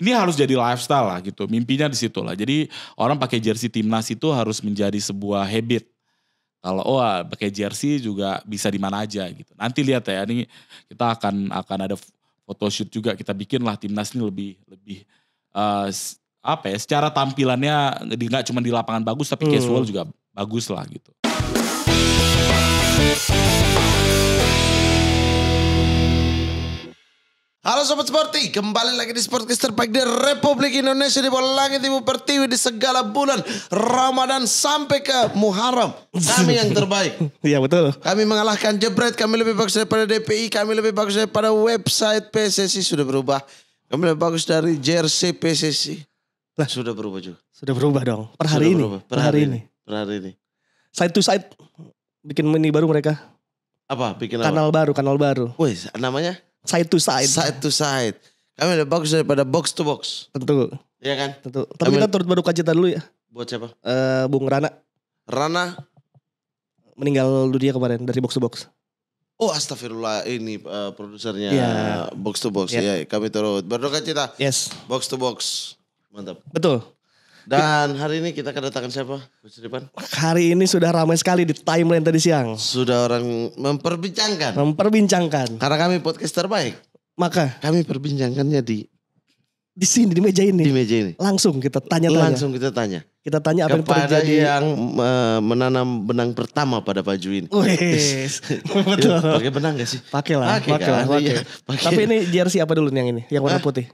ini harus jadi lifestyle lah gitu. Mimpinya di situ lah. Jadi orang pakai jersey timnas itu harus menjadi sebuah habit. Kalau oh ah, pakai jersey juga bisa di mana aja gitu. Nanti lihat ya ini kita akan akan ada photoshoot juga kita bikin lah timnas ini lebih lebih uh, apa ya secara tampilannya nggak cuma di lapangan bagus tapi hmm. casual hmm. juga bagus lah gitu. Halo Sobat Sporty, kembali lagi di Sportcast terbaik di Republik Indonesia di bola langit, ibu pertiwi di segala bulan Ramadan sampai ke Muharram. Kami yang terbaik. Iya betul. Kami mengalahkan jebret, kami lebih bagus daripada DPI, kami lebih bagus daripada website PSSI sudah berubah. Kami lebih bagus dari jersey PSSI. Lah sudah berubah juga. Sudah berubah dong. Per hari ini. Per, hari, ini. ini. Per hari ini. Side to side bikin mini baru mereka. Apa? Bikin kanal apa? baru, kanal baru. Wih, namanya? side to side. Side to side. Kami lebih bagus daripada box to box. Tentu. Iya kan? Tentu. Tapi Kami... kita turut berduka cita dulu ya. Buat siapa? Uh, Bung Rana. Rana meninggal dunia kemarin dari box to box. Oh astagfirullah ini uh, produsernya yeah. box to box. Yeah. Ya, iya, kami turut berduka cita. Yes. Box to box. Mantap. Betul. Dan hari ini kita kedatangan siapa, Coach Hari ini sudah ramai sekali di timeline tadi siang. Sudah orang memperbincangkan. Memperbincangkan. Karena kami podcast terbaik. Maka kami perbincangkannya di di sini di meja ini. Di meja ini. Langsung kita tanya-tanya. Langsung kita tanya. Kita tanya apa Kepada yang terjadi. yang menanam benang pertama pada baju ini. Betul. Pakai benang gak sih? Pakai lah. Pakai lah. Pake. Kan? Iya. Pake. Tapi ini jersey apa dulu nih yang ini? Yang warna putih.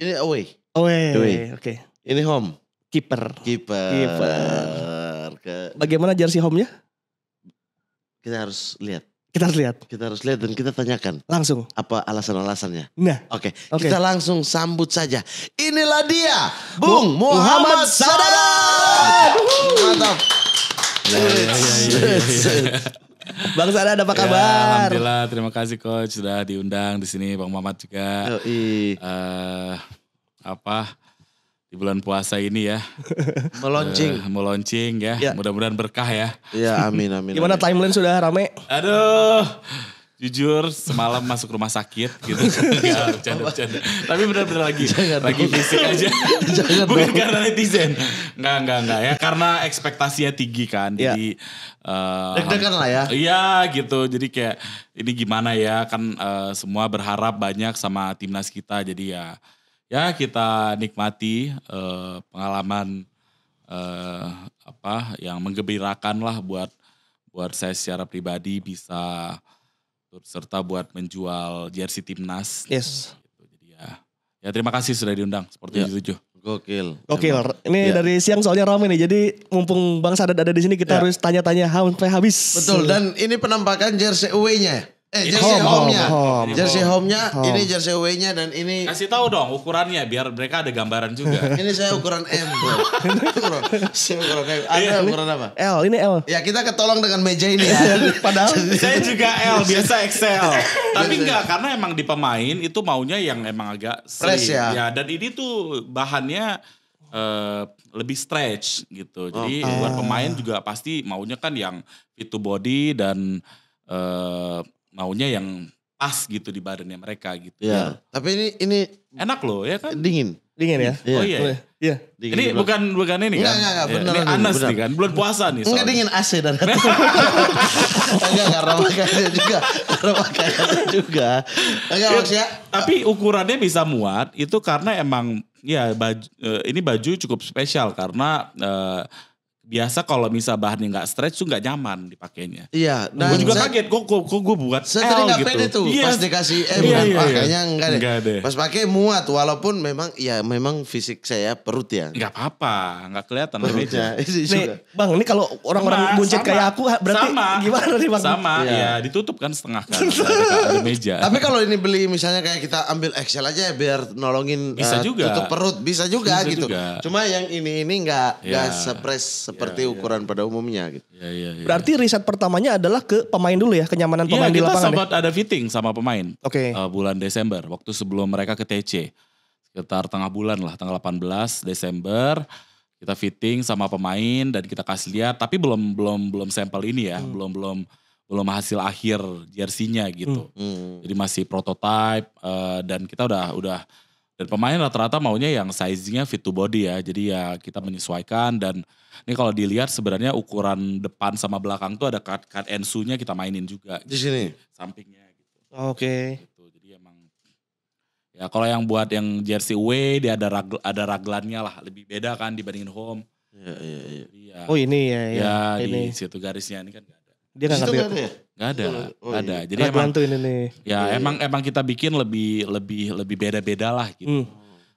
Ini away. Away. away. Oke. Okay. Ini home. keeper. Keeper. Kiper. Ke... Bagaimana jersey home-nya? Kita harus lihat. Kita harus lihat. Kita harus lihat dan kita tanyakan. Langsung. Apa alasan-alasannya? Nah. Oke. Okay. Okay. Kita langsung sambut saja. Inilah dia, Bung, Muhammad, Muhammad Sadat. Mantap. Ya, ya, ya, Bang Sada apa kabar? Alhamdulillah, terima kasih coach sudah diundang di sini Bang Mamat juga. Oh, Uh, apa di bulan puasa ini ya. meluncing. Uh, eh, meluncing ya. ya. Mudah-mudahan berkah ya. Iya, amin amin. Gimana amin. timeline sudah rame? Aduh. Jujur semalam masuk rumah sakit gitu. Enggak, ya, bercanda, bercanda. Tapi benar-benar lagi Jangan lagi dong. fisik aja. Jangan Bukan karena netizen. Enggak, enggak, enggak ya. Karena ekspektasinya tinggi kan. Ya. Jadi uh, deg-degan lah ya. Iya gitu. Jadi kayak ini gimana ya kan uh, semua berharap banyak sama timnas kita. Jadi ya uh, ya kita nikmati uh, pengalaman uh, apa yang menggembirakan lah buat buat saya secara pribadi bisa serta buat menjual jersey timnas. Yes. Gitu. Jadi ya, ya terima kasih sudah diundang. Seperti ya. itu Gokil. Gokil. Ini ya. dari siang soalnya ramai nih. Jadi mumpung Bang Sadat ada di sini kita ya. harus tanya-tanya sampai habis. Betul. Dan ini penampakan jersey away-nya. Eh iya. jersey home, home-nya. Home. Jersey home-nya, home. ini jersey away-nya dan ini Kasih tahu dong ukurannya biar mereka ada gambaran juga. ini saya ukuran M, Bro. ukuran. saya ukuran M. Ada iya. ukuran apa? L, ini L. Ya, kita ketolong dengan meja ini ya. Padahal saya juga L, biasa XL. Tapi enggak karena emang di pemain itu maunya yang emang agak fresh ya. ya. dan ini tuh bahannya Uh, lebih stretch gitu. Jadi oh. buat pemain juga pasti maunya kan yang fit to body dan uh, maunya yang pas gitu di badannya mereka gitu. Iya. Ya. Tapi ini ini enak loh ya kan? Dingin. Dingin ya? Iya. Oh iya. iya. ini dingin. bukan bukan ini kan? Enggak, enggak, enggak, iya. benar, ini Anas bener. nih kan, bulan puasa nih. Enggak dingin AC dan Enggak ramah kayaknya juga, ramah kayaknya juga. Enggak ya, ya, Tapi ukurannya bisa muat itu karena emang ya baju, eh, ini baju cukup spesial karena uh, biasa kalau misal bahannya nggak stretch tuh nggak nyaman dipakainya. Iya. Nah, gue juga saya, kaget, kok kok, gue buat saya L tadi gak gitu. pede tuh yes. Iya. pas dikasih M iya, kan, iya, enggak iya. deh. enggak deh. Pas pakai muat walaupun memang ya memang fisik saya perut ya. Nggak apa-apa, nggak kelihatan perutnya. nih, bang, ini kalau orang-orang buncit kayak aku berarti sama. gimana nih bang? Sama, ya, ya ditutup kan setengah kan ada meja. Tapi kalau ini beli misalnya kayak kita ambil Excel aja ya, biar nolongin bisa uh, juga. tutup perut, bisa juga bisa gitu. Juga. Cuma yang ini ini nggak nggak ya. sepres seperti ya, ukuran pada umumnya gitu. Ya, ya, ya. Berarti riset pertamanya adalah ke pemain dulu ya, kenyamanan pemain iya, ya, di lapangan. Iya, kita sempat ya? ada fitting sama pemain. Oke. Okay. Uh, eh, bulan Desember, waktu sebelum mereka ke TC. Sekitar tengah bulan lah, tanggal 18 Desember kita fitting sama pemain dan kita kasih lihat, tapi belum belum belum sampel ini ya, hmm. belum belum belum hasil akhir jersinya gitu. Hmm. hmm. Jadi masih prototype uh, eh, dan kita udah udah dan pemain rata-rata maunya yang sizingnya fit to body ya. Jadi ya kita menyesuaikan dan ini kalau dilihat sebenarnya ukuran depan sama belakang tuh ada cut and sew nya kita mainin juga. Di gitu. sini. Sampingnya gitu. Oke. Okay. Gitu. Jadi emang ya kalau yang buat yang jersey away dia ada rag, ada raglannya lah, lebih beda kan dibandingin home. Iya, iya, iya. Ya oh ini ya, ya, ya ini. di situ garisnya ini kan gak ada. Dia nggak ada Enggak ya? ada, oh, iya. ada. Oh, iya. Jadi Raglan emang tuh ini nih. Ya, emang emang kita bikin lebih lebih lebih beda-beda lah gitu. Hmm.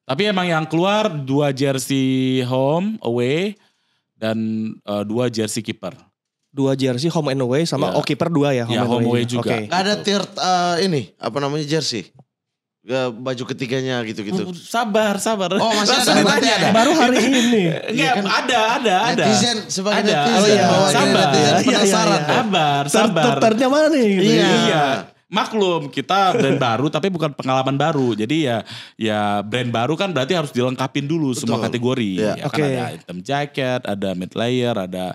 Tapi emang yang keluar dua jersey home away dan uh, dua jersey kiper. Dua jersey home and away sama yeah. oh kiper dua ya home yeah, and home away, juga. Okay. Gak ada third uh, ini apa namanya jersey? baju ketiganya gitu-gitu. Sabar, sabar. Oh, masih ada ya ada. Baru hari ini. Enggak, ya, kan, ada, ada, ada. Netizen sebagai ada. netizen. Oh, iya. Sabar. Iya, iya, iya. Sabar, sabar. Terternya mana nih? iya. iya maklum kita brand baru tapi bukan pengalaman baru. Jadi ya ya brand baru kan berarti harus dilengkapin dulu Betul. semua kategori. Yeah. Ya okay. kan ada item jacket, ada mid layer, ada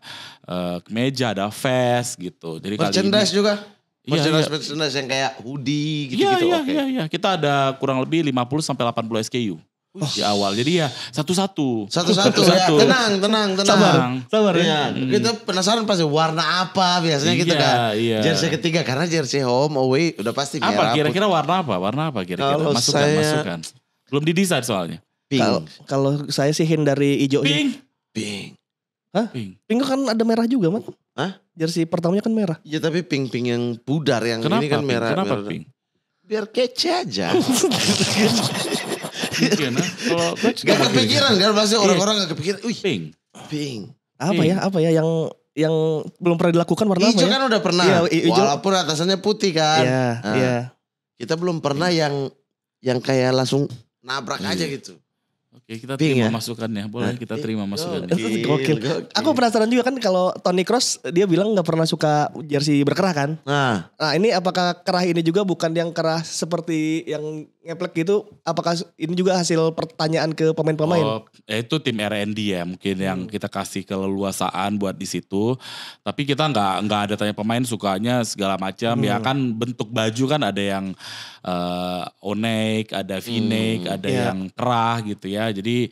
uh, kemeja, ada vest gitu. Jadi merchandise kali ini, juga. Iya, iya. Merchandise, iya, merchandise yang kayak hoodie iya, gitu-gitu. Iya, iya, iya, iya. Kita ada kurang lebih 50 sampai 80 SKU. Oh. Di awal. Jadi ya satu-satu. Satu-satu. Ya, tenang, tenang, tenang. Sabar, sabar. Ya. Iya, hmm. Kita penasaran pasti warna apa biasanya gitu iya, gitu kan. Iya. Jersey ketiga karena jersey home away udah pasti merah. Apa kira-kira warna apa? Warna apa kira-kira? Kalau masukkan, saya... masukkan. Belum didesain soalnya. Pink. Kalau saya sih hindari hijau. Pink. Pink. Hah? Pink. Pink kan ada merah juga, Man. Hah? Jersey pertamanya kan merah. Ya tapi pink-pink yang pudar yang Kenapa ini kan merah. Kenapa merah. pink? Biar kece aja. Mungkin nah. gak kepikiran kan pasti iya. orang-orang gak kepikiran. Wih. Pink. Pink. Apa ya? Apa ya yang yang belum pernah dilakukan warna apa ya? kan udah pernah. Iya, Walaupun atasannya putih kan. Iya, nah, iya. Kita belum pernah yang yang kayak langsung nabrak iya. aja gitu. Oke, kita terima ya? masukannya. Boleh nah, kita terima masukannya. Gokil. Aku penasaran juga kan kalau Tony Cross dia bilang nggak pernah suka jersey berkerah kan? Nah. Nah, ini apakah kerah ini juga bukan yang kerah seperti yang ngeplek gitu apakah ini juga hasil pertanyaan ke pemain-pemain? Oh, eh, itu tim R&D ya mungkin yang hmm. kita kasih keleluasaan buat di situ. Tapi kita nggak nggak ada tanya pemain sukanya segala macam ya hmm. ya kan bentuk baju kan ada yang uh, eh, onek, ada v-neck, hmm. ada yeah. yang kerah gitu ya. Jadi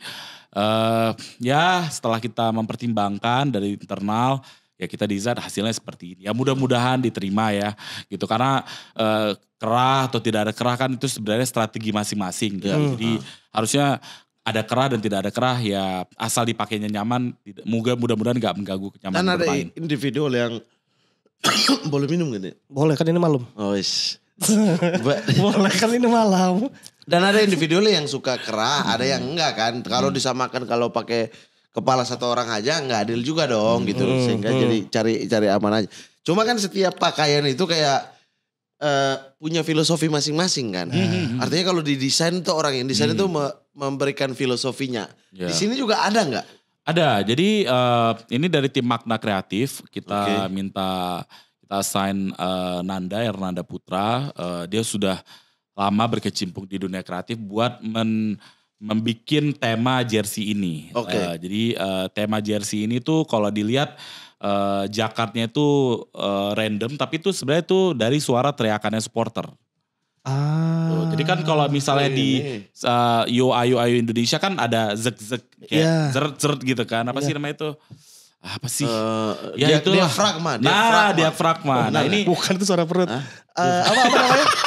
uh, ya setelah kita mempertimbangkan dari internal ya kita desain hasilnya seperti ini. Ya mudah-mudahan diterima ya gitu karena uh, kerah atau tidak ada kerah kan itu sebenarnya strategi masing-masing gitu. Hmm. Jadi harusnya ada kerah dan tidak ada kerah ya asal dipakainya nyaman moga mudah-mudahan nggak mengganggu kenyamanan dan ada bermain. individual yang boleh minum gak nih? Boleh kan ini malam. Oh is. boleh kan ini malam. Dan ada individu yang suka kerah, ada yang enggak kan. Kalau hmm. disamakan kalau pakai kepala satu orang aja nggak adil juga dong gitu. hmm. gitu. Sehingga hmm. jadi cari cari aman aja. Cuma kan setiap pakaian itu kayak uh, punya filosofi masing-masing kan. Hmm. hmm, hmm. Artinya kalau di desain tuh orang yang desain hmm. itu me memberikan filosofinya. Yeah. Di ya. sini juga ada nggak? Ada. Jadi uh, ini dari tim Makna Kreatif kita okay. minta kita sign uh, Nanda Hernanda Putra. Uh, dia sudah lama berkecimpung di dunia kreatif buat men membikin tema jersey ini. Okay. Uh, jadi uh, tema jersey ini tuh kalau dilihat uh, jakartnya itu uh, random tapi itu sebenarnya itu dari suara teriakannya supporter. Ah. Tuh, jadi kan kalau misalnya iya, di uh, yo ayo ayo Indonesia kan ada zek zek kayak yeah. zert gitu kan. Apa yeah. sih namanya itu? Apa sih? Uh, ya dia, itu diafragma, Dia Nah, diafragma. Oh, nah, ini bukan itu suara perut. Uh, apa apa namanya?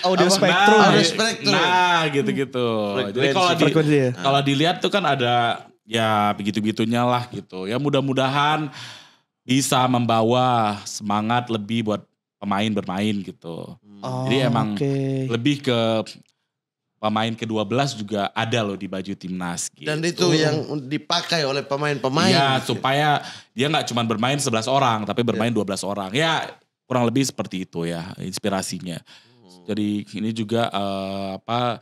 audio apa? spektrum. Nah, audio Nah, gitu-gitu. Hmm. Jadi kalau di, ya. kalau dilihat tuh kan ada ya begitu-begitunya lah gitu. Ya mudah-mudahan bisa membawa semangat lebih buat pemain bermain gitu. Oh, Jadi emang okay. lebih ke pemain ke-12 juga ada loh di baju timnas gitu. Dan itu yang dipakai oleh pemain-pemain. Iya, -pemain. supaya dia nggak cuma bermain 11 orang, tapi bermain ya. 12 orang. Ya, kurang lebih seperti itu ya inspirasinya. Hmm. Jadi ini juga uh, apa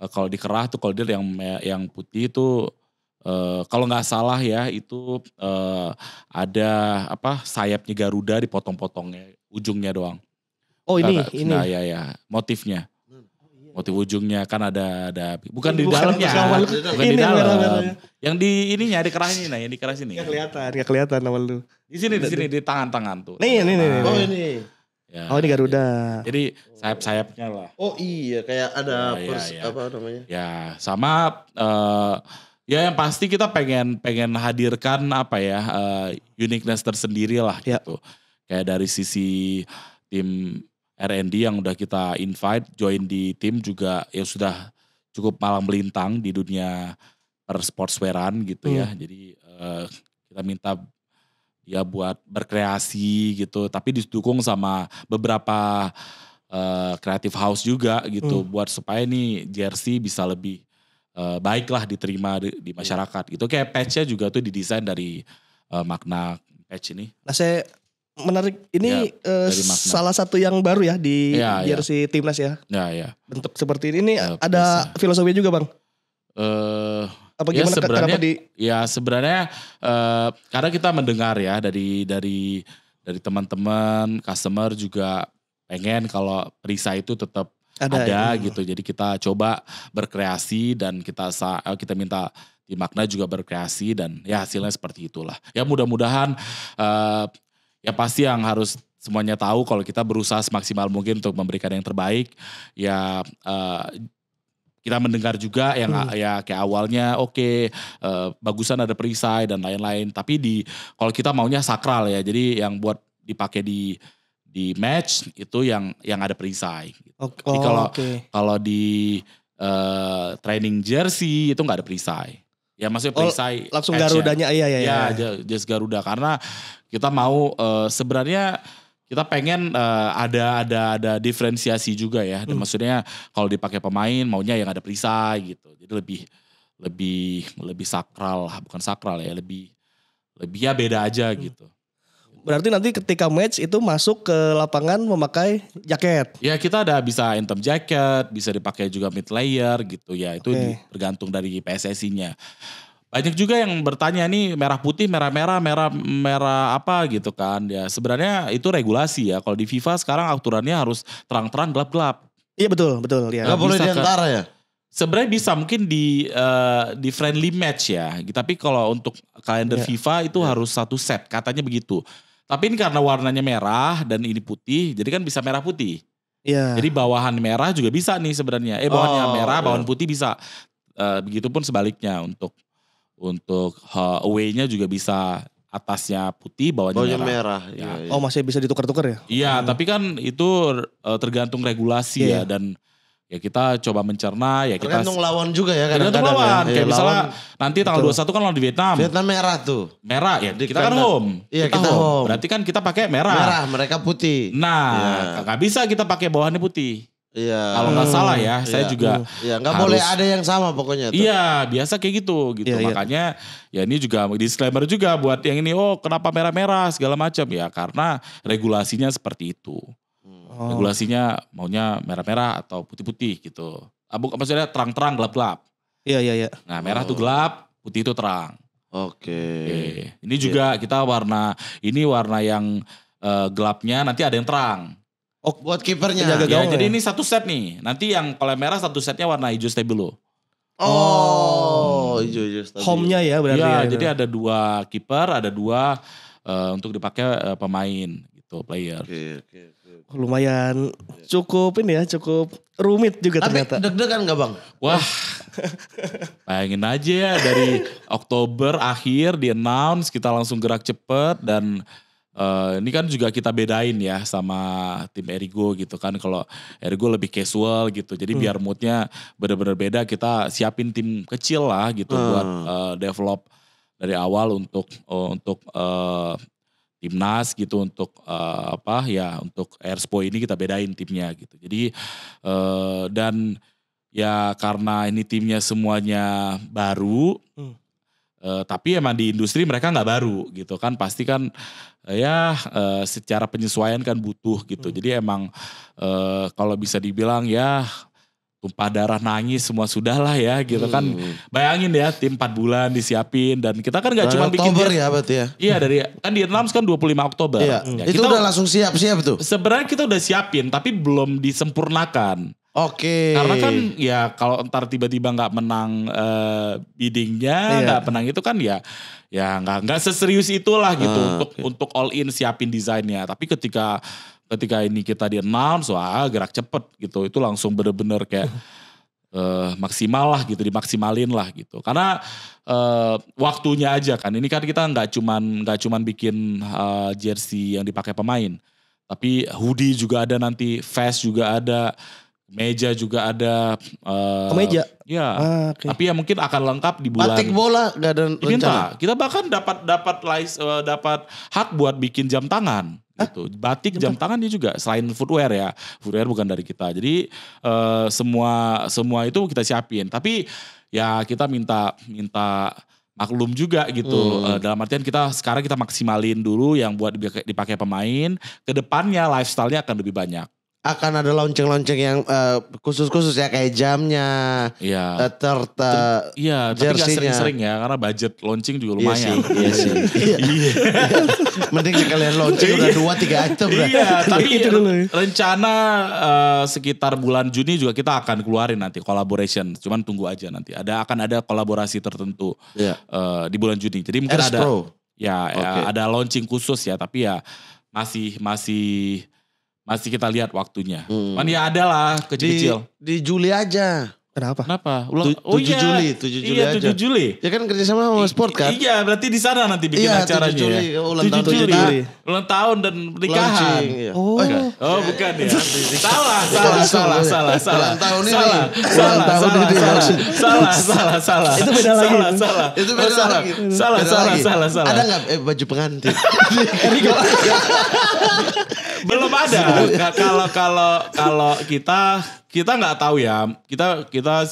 uh, kalau dikerah tuh kalau dia yang yang putih itu Eh, kalau nggak salah ya itu uh, ada apa sayapnya Garuda dipotong-potongnya ujungnya doang. Oh ini nah, ini. Nah, ya ya motifnya. Motif ujungnya kan ada ada bukan di dalam dalamnya. Bukan di dalam. Ya. yang di ininya di kerahnya nah yang di kerah sini. Gak kelihatan, gak kelihatan awal lu. Di sini di sini di tangan-tangan tuh. Nih, nih, nih. Oh ini. Ya. oh ini Garuda. Jadi sayap-sayapnya lah. Oh iya kayak ada ya, ya, pers, ya, ya. apa namanya? Ya sama uh, Ya yang pasti kita pengen pengen hadirkan apa ya uh, uniqueness tersendiri lah ya. gitu. Kayak dari sisi tim R&D yang udah kita invite join di tim juga ya sudah cukup malang melintang di dunia per sportswearan gitu ya. hmm. ya. Jadi uh, kita minta ya buat berkreasi gitu tapi didukung sama beberapa uh, creative house juga gitu hmm. buat supaya nih jersey bisa lebih uh, baiklah diterima di, di iya. masyarakat. Itu kayak patch patchnya juga tuh didesain dari uh, makna patch ini. Nah saya menarik ini ya, uh, salah satu yang baru ya di ya, jersey ya. timnas ya. Ya ya. Bentuk seperti ini, ini uh, ada bisa. filosofinya juga bang. Eh uh, apa ya gimana ya, sebenarnya, di ya sebenarnya uh, karena kita mendengar ya dari dari dari teman-teman customer juga pengen kalau perisa itu tetap ada, ada iya. gitu. Jadi kita coba berkreasi dan kita eh, kita minta di makna juga berkreasi dan ya hasilnya seperti itulah. Ya mudah-mudahan uh, ya pasti yang harus semuanya tahu kalau kita berusaha semaksimal mungkin untuk memberikan yang terbaik ya uh, kita mendengar juga yang hmm. ya kayak awalnya oke okay, uh, bagusan ada perisai dan lain-lain tapi di kalau kita maunya sakral ya jadi yang buat dipakai di di match itu yang yang ada perisai Okay. Jadi kalau okay. kalau di uh, training jersey itu nggak ada perisai. Ya maksudnya oh, perisai. Oh, langsung Garudanya ya. iya iya iya. Ya, iya. Garuda karena kita mau uh, sebenarnya kita pengen uh, ada ada ada diferensiasi juga ya. Dan hmm. maksudnya kalau dipakai pemain maunya yang ada perisai gitu. Jadi lebih lebih lebih sakral, bukan sakral ya, lebih lebih ya beda aja hmm. gitu. Berarti nanti ketika match itu masuk ke lapangan memakai jaket. Ya kita ada bisa inter jacket, bisa dipakai juga mid layer gitu ya. Itu okay. tergantung dari PSSI-nya. Banyak juga yang bertanya nih merah putih, merah merah, merah merah apa gitu kan. Ya sebenarnya itu regulasi ya. Kalau di FIFA sekarang aturannya harus terang-terang gelap-gelap. Iya betul, betul. Ya. Gak boleh diantara kan? ya? Sebenarnya bisa mungkin di uh, di friendly match ya. Tapi kalau untuk kalender yeah. FIFA itu yeah. harus satu set, katanya begitu. Tapi ini karena warnanya merah dan ini putih, jadi kan bisa merah putih. Iya. Jadi bawahan merah juga bisa nih sebenarnya. Eh bawahannya oh, merah, iya. bawahan putih bisa. Uh, Begitupun sebaliknya untuk untuk uh, away-nya juga bisa atasnya putih, bawahnya, bawahnya merah. merah. Iya, ya. Oh masih bisa ditukar-tukar ya? Iya, hmm. tapi kan itu uh, tergantung regulasi yeah. ya iya. dan ya kita coba mencerna ya kita tergantung lawan juga ya kadang tergantung ya. lawan ya. kayak iya, misalnya nanti tanggal betul. satu kan lawan di Vietnam Vietnam merah tuh merah ya Di kita kan home iya kita, home. berarti kan kita pakai merah merah mereka putih nah iya. nggak bisa kita pakai bawahannya putih Iya. Kalau nggak salah ya, iya. saya juga. Iya, nggak boleh ada yang sama pokoknya. Iya, biasa kayak gitu, gitu. Makanya ya ini juga disclaimer juga buat yang ini. Oh, kenapa merah-merah segala macam ya? Karena regulasinya seperti itu. Oh. Regulasinya maunya merah-merah atau putih-putih gitu. Abuk ah, apa maksudnya terang-terang gelap-gelap. Iya iya iya. Nah, merah oh. tuh gelap, putih itu terang. Oke. Okay. okay. Ini juga yeah. kita warna ini warna yang uh, gelapnya nanti ada yang terang. Oh, buat kipernya. Ya, ya, jadi ini satu set nih. Nanti yang kalau merah satu setnya warna hijau stabilo. Oh, hijau-hijau stabilo. Home-nya ya berarti. Iya, ya, ya jadi ada dua kiper, ada dua uh, untuk dipakai uh, pemain gitu, player. Oke, okay, oke. Okay lumayan cukup ini ya cukup rumit juga Tapi ternyata. deg-degan gak bang? Wah, bayangin aja ya dari Oktober akhir di announce kita langsung gerak cepet dan uh, ini kan juga kita bedain ya sama tim Erigo gitu kan kalau Erigo lebih casual gitu jadi hmm. biar moodnya benar-benar beda kita siapin tim kecil lah gitu hmm. buat uh, develop dari awal untuk uh, untuk uh, timnas gitu untuk uh, apa ya untuk Airspo ini kita bedain timnya gitu. Jadi uh, dan ya karena ini timnya semuanya baru. Hmm. Uh, tapi emang di industri mereka nggak baru gitu kan pasti kan uh, ya uh, secara penyesuaian kan butuh gitu hmm. jadi emang uh, kalau bisa dibilang ya tumpah darah nangis semua sudahlah ya gitu kan. hmm. kan bayangin ya tim 4 bulan disiapin dan kita kan nggak nah, cuma bikin Oktober ya berarti ya iya dari kan di Vietnam kan 25 Oktober iya. ya, itu kita, udah langsung siap-siap tuh sebenarnya kita udah siapin tapi belum disempurnakan Oke. Okay. Karena kan ya kalau ntar tiba-tiba nggak menang uh, biddingnya, iya. nggak iya. menang itu kan ya ya nggak nggak seserius itulah gitu uh, untuk okay. untuk all in siapin desainnya. Tapi ketika ketika ini kita di announce wah gerak cepet gitu itu langsung bener-bener kayak uh, maksimal lah gitu dimaksimalin lah gitu karena uh, waktunya aja kan ini kan kita nggak cuman nggak cuman bikin uh, jersey yang dipakai pemain tapi hoodie juga ada nanti vest juga ada meja juga ada uh, kemeja ya ah, okay. tapi ya mungkin akan lengkap di bulan batik bola gak ada iya, rencana. kita bahkan dapat dapat uh, dapat hak buat bikin jam tangan gitu. Batik jam, jam tangan dia juga selain footwear ya. Footwear bukan dari kita. Jadi uh, semua semua itu kita siapin. Tapi ya kita minta minta maklum juga gitu. Hmm. Uh, dalam artian kita sekarang kita maksimalin dulu yang buat dipakai, dipakai pemain, kedepannya lifestyle-nya akan lebih banyak akan ada lonceng-lonceng yang eh, khusus-khusus uh, ya kayak jamnya, ya. Uh, tert, uh, tapi gak sering-sering ya karena budget launching juga iya lumayan. Iya sih, iya sih. iya. Mending sekalian launching udah dua tiga item lah. Iya, tapi itu dulu. Ya. Rencana uh, sekitar bulan Juni juga kita akan keluarin nanti collaboration. Cuman tunggu aja nanti. Ada akan ada kolaborasi tertentu yeah. Iya. uh, di bulan Juni. Jadi mungkin Airs ada Pro. Ya, okay. ya ada launching khusus ya, tapi ya masih masih masih kita lihat waktunya. Hmm. Man ya ada lah kecil-kecil. Di, di Juli aja. Kenapa? Kenapa? Ulang, oh 7 iya. Juli, 7 Juli iya, 7 aja. Juli. Ya kan kerja sama sama sport kan? Iya, berarti di sana nanti bikin iya, acaranya Iya, 7 Juli, ya. Ulang 7 tahun 7 Juli. Juli. Ulang tahun dan pernikahan. iya. Oh. Oh, bukan, oh, bukan ya. salah, salah, salah, salah, salah. tahun ini. Salah, salah, salah, salah, salah, salah, salah. Itu beda lagi. Salah, salah. Itu beda lagi. Salah, salah, salah, salah. Ada nggak eh, baju pengantin? Ini belum ada. Kalau kalau kalau kita kita nggak tahu ya. Kita kita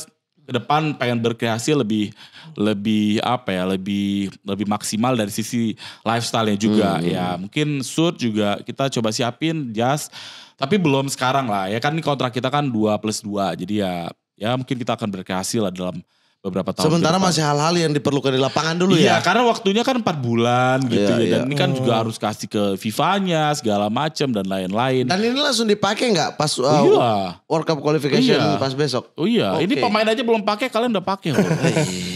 ke depan pengen berkreasi lebih lebih apa ya lebih lebih maksimal dari sisi lifestyle-nya juga hmm. hmm. ya mungkin suit juga kita coba siapin jas tapi belum sekarang lah ya kan ini kontrak kita kan dua plus dua jadi ya ya mungkin kita akan berkreasi lah dalam beberapa tahun. Sementara masih hal-hal yang diperlukan di lapangan dulu iya, ya. Iya, karena waktunya kan 4 bulan gitu iya, ya. Dan iya. ini kan hmm. juga harus kasih ke FIFA-nya segala macam dan lain-lain. Dan ini langsung dipakai nggak pas uh, iya. World Cup qualification iya. pas besok? Oh iya, okay. ini pemain aja belum pakai, kalian udah pakai.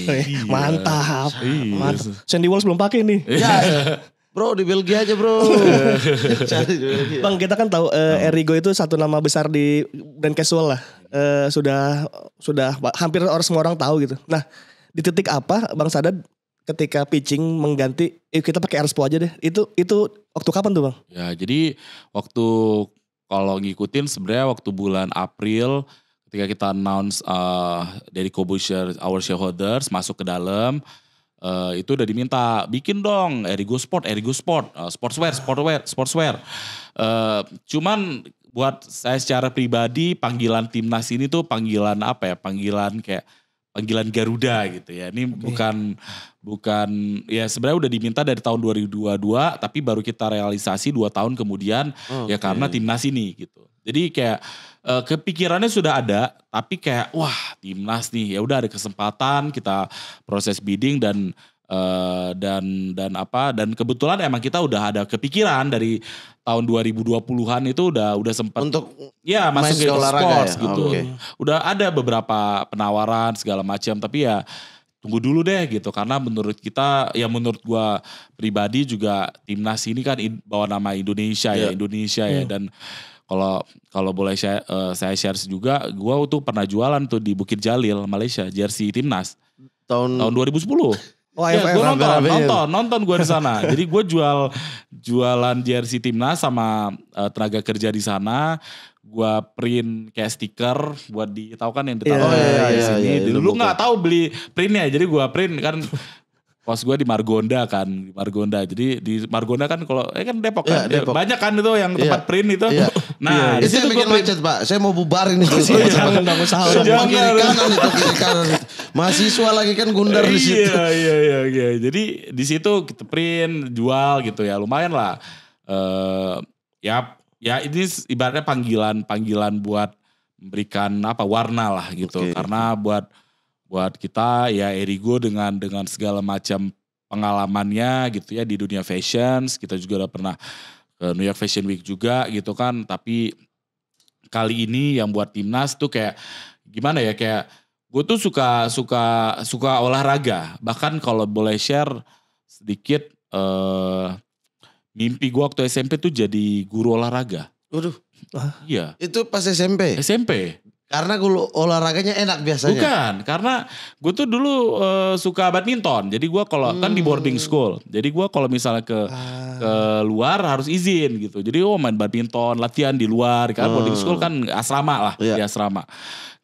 Iya. Mantap. Iya. Mantap. Sandy Walls belum pakai nih. Iya. Bro di Belgia aja bro. Iya. Bang kita kan tahu uh, Erigo itu satu nama besar di dan casual lah uh, sudah sudah hampir orang semua orang tahu gitu. Nah, di titik apa Bang Sadat ketika pitching mengganti eh, kita pakai Arspo aja deh. Itu itu waktu kapan tuh, Bang? Ya, jadi waktu kalau ngikutin sebenarnya waktu bulan April ketika kita announce uh, eh, dari Kobusher our shareholders masuk ke dalam uh, itu udah diminta bikin dong Erigo Sport, Erigo Sport, uh, sportswear, sportswear, sportswear. Uh, cuman buat saya secara pribadi panggilan timnas ini tuh panggilan apa ya? Panggilan kayak panggilan Garuda gitu ya. Ini okay. bukan bukan ya sebenarnya udah diminta dari tahun 2022 tapi baru kita realisasi dua tahun kemudian okay. ya karena timnas ini gitu. Jadi kayak eh, kepikirannya sudah ada tapi kayak wah timnas nih ya udah ada kesempatan kita proses bidding dan Eh, dan dan apa dan kebetulan emang kita udah ada kepikiran dari tahun 2020-an itu udah udah sempat untuk ya masuk ke sports ya? gitu. okay. Udah ada beberapa penawaran segala macam tapi ya tunggu dulu deh gitu karena menurut kita ya menurut gua pribadi juga timnas ini kan in, bawa nama Indonesia yeah. ya iya. Indonesia yeah. ya iya. dan kalau kalau boleh saya uh, eh, saya share juga gua tuh pernah jualan tuh di Bukit Jalil Malaysia jersey timnas tahun tahun 2010 Oh, ya, gue nonton, nonton, nonton, gue di sana. Jadi gue jual jualan jersey timnas sama uh, tenaga kerja di sana. Gue print kayak stiker buat di tahu kan yang ditaruh yeah, di sini. Yeah, yeah, Dulu nggak iya. tahu beli printnya, jadi gue print kan Kos gue di Margonda kan, di Margonda. Jadi di Margonda kan kalau eh kan Depok iya, kan. Ya, Depok. Banyak kan itu yang tempat ya. print itu. Ya. Nah, ya, itu yang bikin print. macet, Pak. Saya mau bubar ini. Oh, iya. jangan usah orang kiri kanan itu kiri kanan. Mahasiswa lagi kan gundar di situ. Iya, iya, iya, iya. Jadi di situ kita print, jual gitu ya. Lumayan lah. Eh uh, ya ya ini ibaratnya panggilan panggilan buat memberikan apa warna lah gitu. Okay. Karena buat buat kita ya Erigo dengan dengan segala macam pengalamannya gitu ya di dunia fashion. Kita juga udah pernah ke New York Fashion Week juga gitu kan. Tapi kali ini yang buat timnas tuh kayak gimana ya kayak gue tuh suka suka suka olahraga. Bahkan kalau boleh share sedikit eh mimpi gue waktu SMP tuh jadi guru olahraga. Waduh. Iya. Itu pas SMP? SMP. Karena gue olahraganya enak biasanya. Bukan, karena gue tuh dulu uh, suka badminton. Jadi gue kalau hmm. kan di boarding hmm. school. Jadi gue kalau misalnya ke ah. ke luar harus izin gitu. Jadi oh main badminton, latihan di luar. Karena hmm. boarding school kan asrama lah, yeah. di asrama.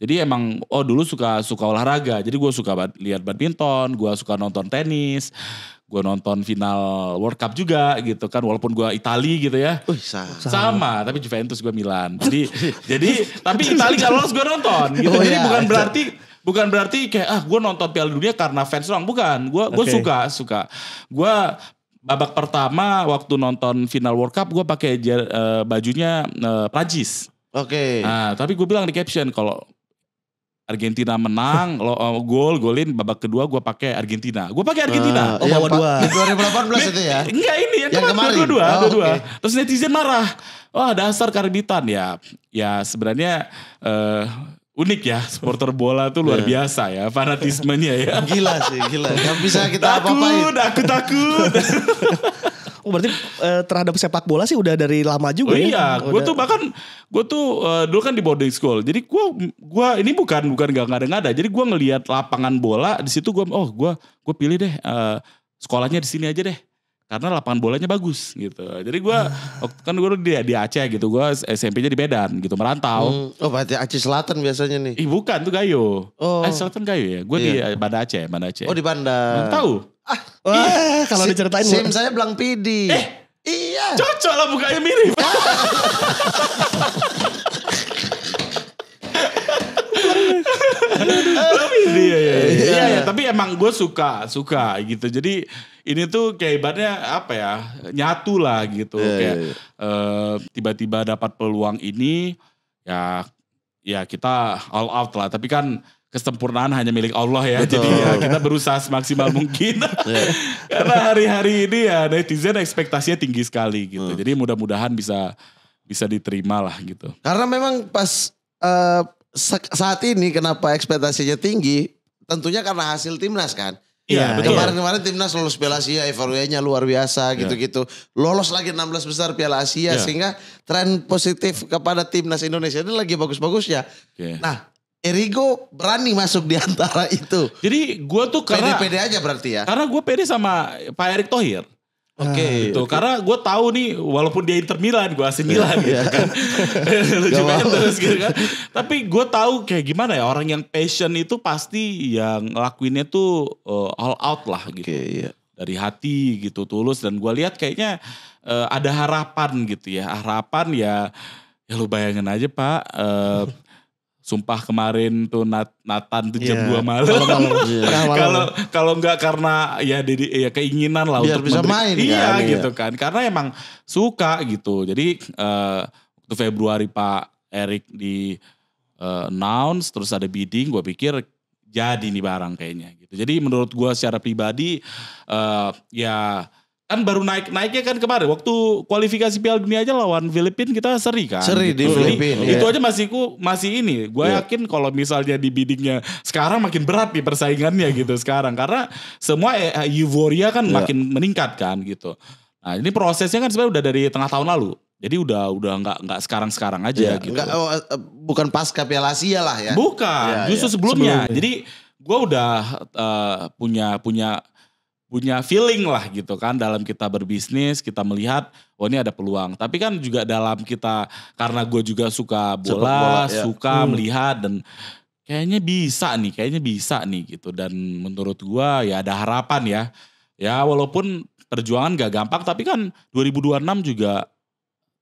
Jadi emang oh dulu suka suka olahraga. Jadi gue suka bad, lihat badminton, gue suka nonton tenis gue nonton final World Cup juga gitu kan walaupun gue Itali gitu ya Uy, sama. sama tapi Juventus gue Milan jadi jadi tapi Itali gak lolos gue nonton gitu oh, jadi ya. bukan iya. berarti bukan berarti kayak ah gue nonton Piala Dunia karena fans doang bukan gue gue okay. suka suka gue babak pertama waktu nonton final World Cup gue pakai uh, bajunya uh, Prancis Oke. Okay. Nah, tapi gue bilang di caption kalau Argentina menang, lo uh, gol, golin babak kedua gue pakai Argentina. Gue pakai Argentina. Uh, eh, oh, iya, bawa dua. Di 2018 itu ya? Enggak ini, yang, yang kemarin. Dua, dua, oh, dua, dua. Okay. Terus netizen marah. Wah, dasar karbitan ya. Ya sebenarnya uh, unik ya supporter bola tuh luar iya. biasa ya fanatismenya ya gila sih gila Gak bisa kita takut, apa apain takut takut Oh, berarti eh, terhadap sepak bola sih udah dari lama juga oh, ya. Iya, gue tuh bahkan gue tuh uh, dulu kan di boarding school. Jadi gue gue ini bukan bukan gak ngada-ngada. Jadi gue ngelihat lapangan bola di situ gue oh gue gue pilih deh uh, sekolahnya di sini aja deh karena lapangan bolanya bagus gitu. Jadi gue ah. kan gue di, di Aceh gitu, gue SMP-nya di Medan gitu, merantau. Hmm. Oh berarti Aceh Selatan biasanya nih? Ih bukan tuh Gayo. Oh. Aceh Selatan Gayo ya. Gue iya. di Banda Aceh, Banda Aceh. Oh di Banda. Tahu? Ah, Wah, iya. kalau si, diceritain. Sim saya bilang Pidi. Eh, iya. Cocok lah bukanya mirip. iya, iya, iya, iya, tapi emang gue suka, suka gitu. Jadi ini tuh kayak ibaratnya apa ya, nyatu lah gitu. Yeah, iya, kayak tiba yeah. Uh, tiba-tiba dapat peluang ini, ya, ya kita all out lah. Tapi kan kesempurnaan hanya milik Allah ya. Betul. Jadi ya kita berusaha semaksimal mungkin. Ya. Karena hari-hari ini ya netizen ekspektasinya tinggi sekali gitu. Hmm. Jadi mudah-mudahan bisa bisa diterima lah gitu. Karena memang pas uh, saat ini kenapa ekspektasinya tinggi? Tentunya karena hasil timnas kan. Iya, ya, betul. Kemarin-kemarin timnas lolos Piala Asia, evaluasinya luar biasa iya. gitu-gitu. Ya. Lolos lagi 16 besar Piala Asia ya. sehingga tren positif kepada timnas Indonesia ini lagi bagus-bagusnya. Okay. Nah, Erigo berani masuk di antara itu. Jadi gue tuh karena pede, pede aja berarti ya. Karena gue pede sama Pak Erick Thohir. Ah, oke, okay, ah, gitu. Okay. Karena gue tahu nih, walaupun dia Inter Milan, gue AC Milan iya. gitu kan. Lucu terus gitu kan. Tapi gue tahu kayak gimana ya orang yang passion itu pasti yang lakuinnya tuh eh, all out lah gitu. Okay, iya. Dari hati gitu tulus dan gue lihat kayaknya eh, ada harapan gitu ya, harapan ya. Ya lu bayangin aja pak. Eh, Sumpah kemarin tuh Nat, Nathan tuh jam yeah. Iya. Iya. malam. Kalau kalau nggak karena ya jadi ya keinginan lah Biar untuk bisa main iya, kan, iya. gitu iya. kan. Karena emang suka gitu. Jadi uh, waktu Februari Pak Erik di uh, announce terus ada bidding, gua pikir jadi nih barang kayaknya gitu. Jadi menurut gua secara pribadi uh, ya kan baru naik naiknya kan kemarin waktu kualifikasi Piala Dunia aja lawan Filipina kita seri kan seri gitu. di Filipina itu iya. aja masih ku masih ini gue yeah. yakin kalau misalnya di bidiknya sekarang makin berat nih persaingannya gitu sekarang karena semua eh, eh, euforia kan yeah. makin meningkat kan gitu nah ini prosesnya kan sebenarnya udah dari tengah tahun lalu jadi udah udah nggak nggak sekarang sekarang aja yeah, gitu enggak, oh, eh, bukan pasca Piala Asia lah ya bukan yeah, justru yeah. Sebelumnya. sebelumnya jadi gue udah uh, punya punya punya feeling lah gitu kan dalam kita berbisnis kita melihat oh ini ada peluang tapi kan juga dalam kita karena gue juga suka bola, bola ya. suka hmm. melihat dan kayaknya bisa nih kayaknya bisa nih gitu dan menurut gue ya ada harapan ya ya walaupun perjuangan gak gampang tapi kan 2026 juga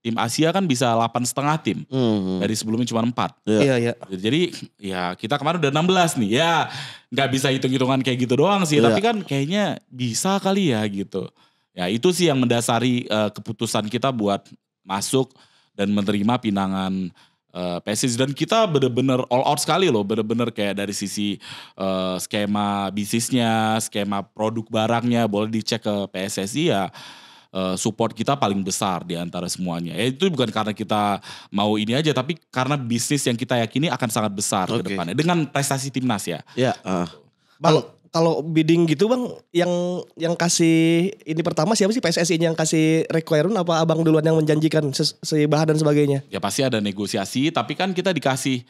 tim Asia kan bisa delapan setengah tim hmm. dari sebelumnya cuma empat. Iya iya. iya. Jadi ya kita kemarin udah 16 nih ya nggak bisa hitung hitungan kayak gitu doang sih. yeah. Tapi iya. kan kayaknya bisa kali ya gitu. Ya itu sih yang mendasari uh, keputusan kita buat masuk dan menerima pinangan uh, eh, PSIS dan kita bener-bener all out sekali loh, bener-bener kayak dari sisi uh, skema bisnisnya, skema produk barangnya boleh dicek ke PSSI ya Eh, support kita paling besar di antara semuanya. Ya, itu bukan karena kita mau ini aja, tapi karena bisnis yang kita yakini akan sangat besar okay. ke depannya dengan prestasi timnas ya. Ya. Uh. Bang, kalau bidding gitu bang, yang yang kasih ini pertama siapa sih PSSI ini yang kasih requirement apa abang duluan yang menjanjikan sebahan dan sebagainya? Ya pasti ada negosiasi, tapi kan kita dikasih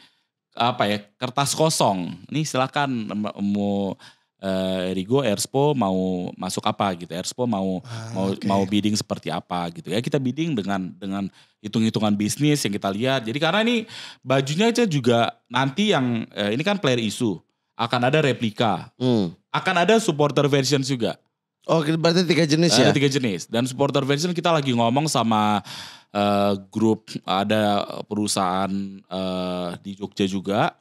apa ya kertas kosong. Nih silakan mau uh, Rigo Airspo mau masuk apa gitu, erspo mau ah, mau okay. mau bidding seperti apa gitu ya. Kita bidding dengan dengan hitung-hitungan bisnis yang kita lihat. Jadi karena ini bajunya aja juga nanti yang uh, ini kan player isu akan ada replika, hmm. akan ada supporter version juga. Oh, berarti tiga jenis ada ya? Ada tiga jenis. Dan supporter version kita lagi ngomong sama uh, grup ada perusahaan uh, di Jogja juga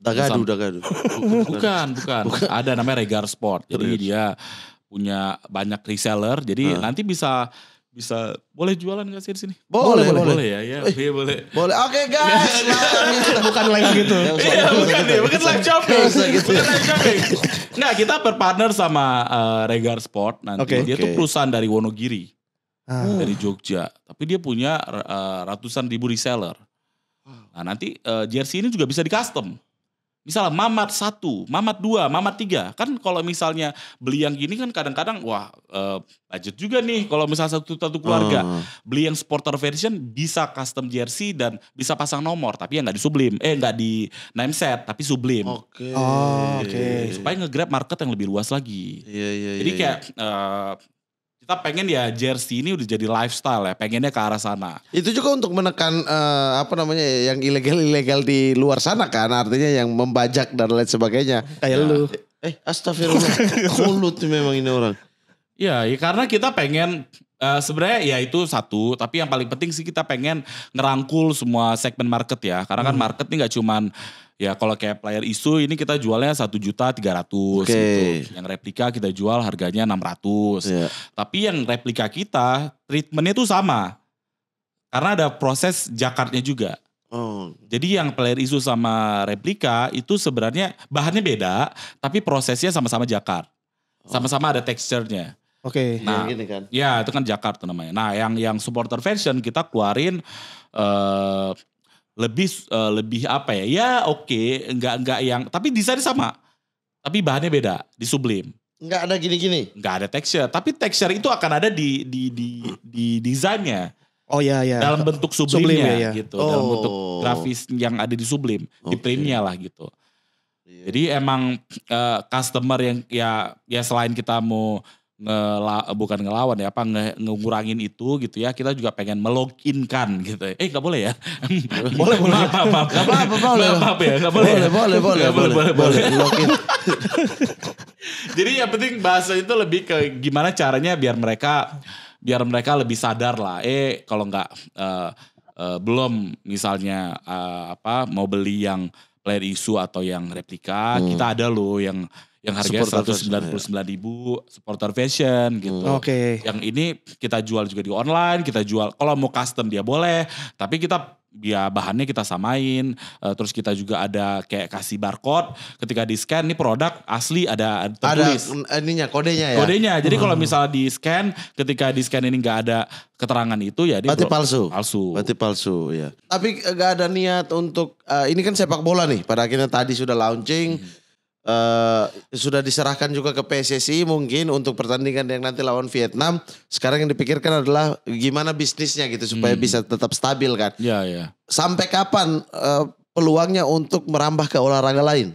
Dagadu, Dagadu. Bukan, bukan, bukan. Ada namanya Regar Sport. Jadi Terus. dia punya banyak reseller. Jadi uh. nanti bisa bisa boleh jualan gak sih di sini? Boleh, boleh, boleh, boleh ya, ya, Wih. ya boleh. Boleh. Oke okay, guys. Iya, bukan lagi gitu. Iya, bukan iya, nih gitu. bukan live shopping. Iya, gitu. Bukan live shopping. Nah, kita berpartner sama uh, Regar Sport nanti. Okay. Dia okay. tuh perusahaan dari Wonogiri. Uh. Dari Jogja. Tapi dia punya uh, ratusan ribu reseller. Nah, nanti uh, jersey ini juga bisa di custom. Misalnya mamat satu, mamat dua, mamat tiga. Kan kalau misalnya beli yang gini kan kadang-kadang wah eh, budget juga nih kalau misalnya satu satu keluarga. Uh. Beli yang supporter version bisa custom jersey dan bisa pasang nomor. Tapi ya nggak di sublim. Eh nggak di name set tapi sublim. Oke. Okay. Oh, Okay. Supaya ngegrab market yang lebih luas lagi. Iya, yeah, iya, yeah, Jadi iya, kayak... Uh, kita pengen ya jersey ini udah jadi lifestyle ya, pengennya ke arah sana. Itu juga untuk menekan uh, apa namanya yang ilegal-ilegal di luar sana kan, artinya yang membajak dan lain sebagainya. Kayak ya. lu. Eh, eh astagfirullah. Kulut memang ini orang. Ya, ya karena kita pengen Uh, sebenarnya ya itu satu, tapi yang paling penting sih kita pengen ngerangkul semua segmen market ya, karena kan hmm. market ini nggak cuman Ya kalau kayak player isu ini kita jualnya satu juta tiga ratus gitu. Yang replika kita jual harganya enam ratus. Iya. Tapi yang replika kita treatmentnya tuh sama. Karena ada proses jakartnya juga. Oh. Jadi yang player isu sama replika itu sebenarnya bahannya beda, tapi prosesnya sama-sama jakar. Oh. Sama-sama ada teksturnya. Oke. Okay. Nah, ya, kan. ya itu kan jakart namanya. Nah, yang yang supporter fashion kita keluarin uh, lebih uh, lebih apa ya? Ya oke, okay, enggak nggak yang tapi desainnya sama. Tapi bahannya beda di sublim Nggak ada gini-gini. Nggak ada texture, tapi texture itu akan ada di di di di desainnya. Oh ya ya Dalam bentuk sublimnya sublim, ya, ya. gitu, oh. dalam bentuk oh. grafis yang ada di sublim okay. di printnya lah gitu. Iya. Jadi emang uh, customer yang ya ya selain kita mau ngela, bukan ngelawan ya apa nge, ngurangin itu gitu ya kita juga pengen meloginkan gitu ya. eh nggak boleh ya boleh boleh apa apa apa apa apa apa boleh maaf ya, boleh ya? boleh boleh boleh boleh boleh login jadi yang penting bahasa itu lebih ke gimana caranya biar mereka biar mereka lebih sadar lah eh kalau nggak uh, uh, belum misalnya uh, apa mau beli yang player isu atau yang replika hmm. kita ada loh yang yang harganya seratus sembilan puluh sembilan ribu supporter fashion gitu. Hmm. Oke. Okay. Yang ini kita jual juga di online, kita jual kalau mau custom dia boleh, tapi kita ya bahannya kita samain uh, terus kita juga ada kayak kasih barcode ketika di scan ini produk asli ada tertulis ada ininya kodenya ya kodenya jadi hmm. kalau misalnya di scan ketika di scan ini nggak ada keterangan itu ya ini berarti palsu palsu berarti palsu ya tapi eh, nggak ada niat untuk uh, ini kan sepak bola nih pada akhirnya tadi sudah launching hmm uh, sudah diserahkan juga ke PSSI mungkin untuk pertandingan yang nanti lawan Vietnam. Sekarang yang dipikirkan adalah gimana bisnisnya gitu supaya hmm. bisa tetap stabil kan. Ya ya. Sampai kapan uh, peluangnya untuk merambah ke olahraga lain?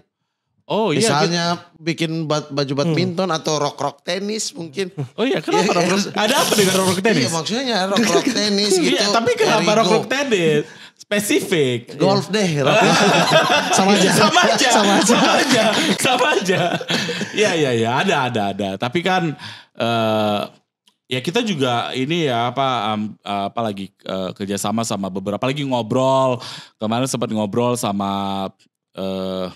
Oh iya. Misalnya gitu. bikin baju hmm. badminton hmm. atau rok rok tenis mungkin. Oh iya, kenapa rock, iya, iya. rock Ada apa dengan rok iya, rock tenis? Iya, maksudnya rok rock tenis gitu. Iya, tapi kenapa rok rock tenis? spesifik. Golf deh. Iya. sama aja. sama aja. sama aja. sama aja. Sama aja. Ya ya ya, ada ada ada. Tapi kan uh, ya kita juga ini ya apa um, uh, apa lagi uh, kerjasama sama beberapa lagi ngobrol. Kemarin sempat ngobrol sama uh,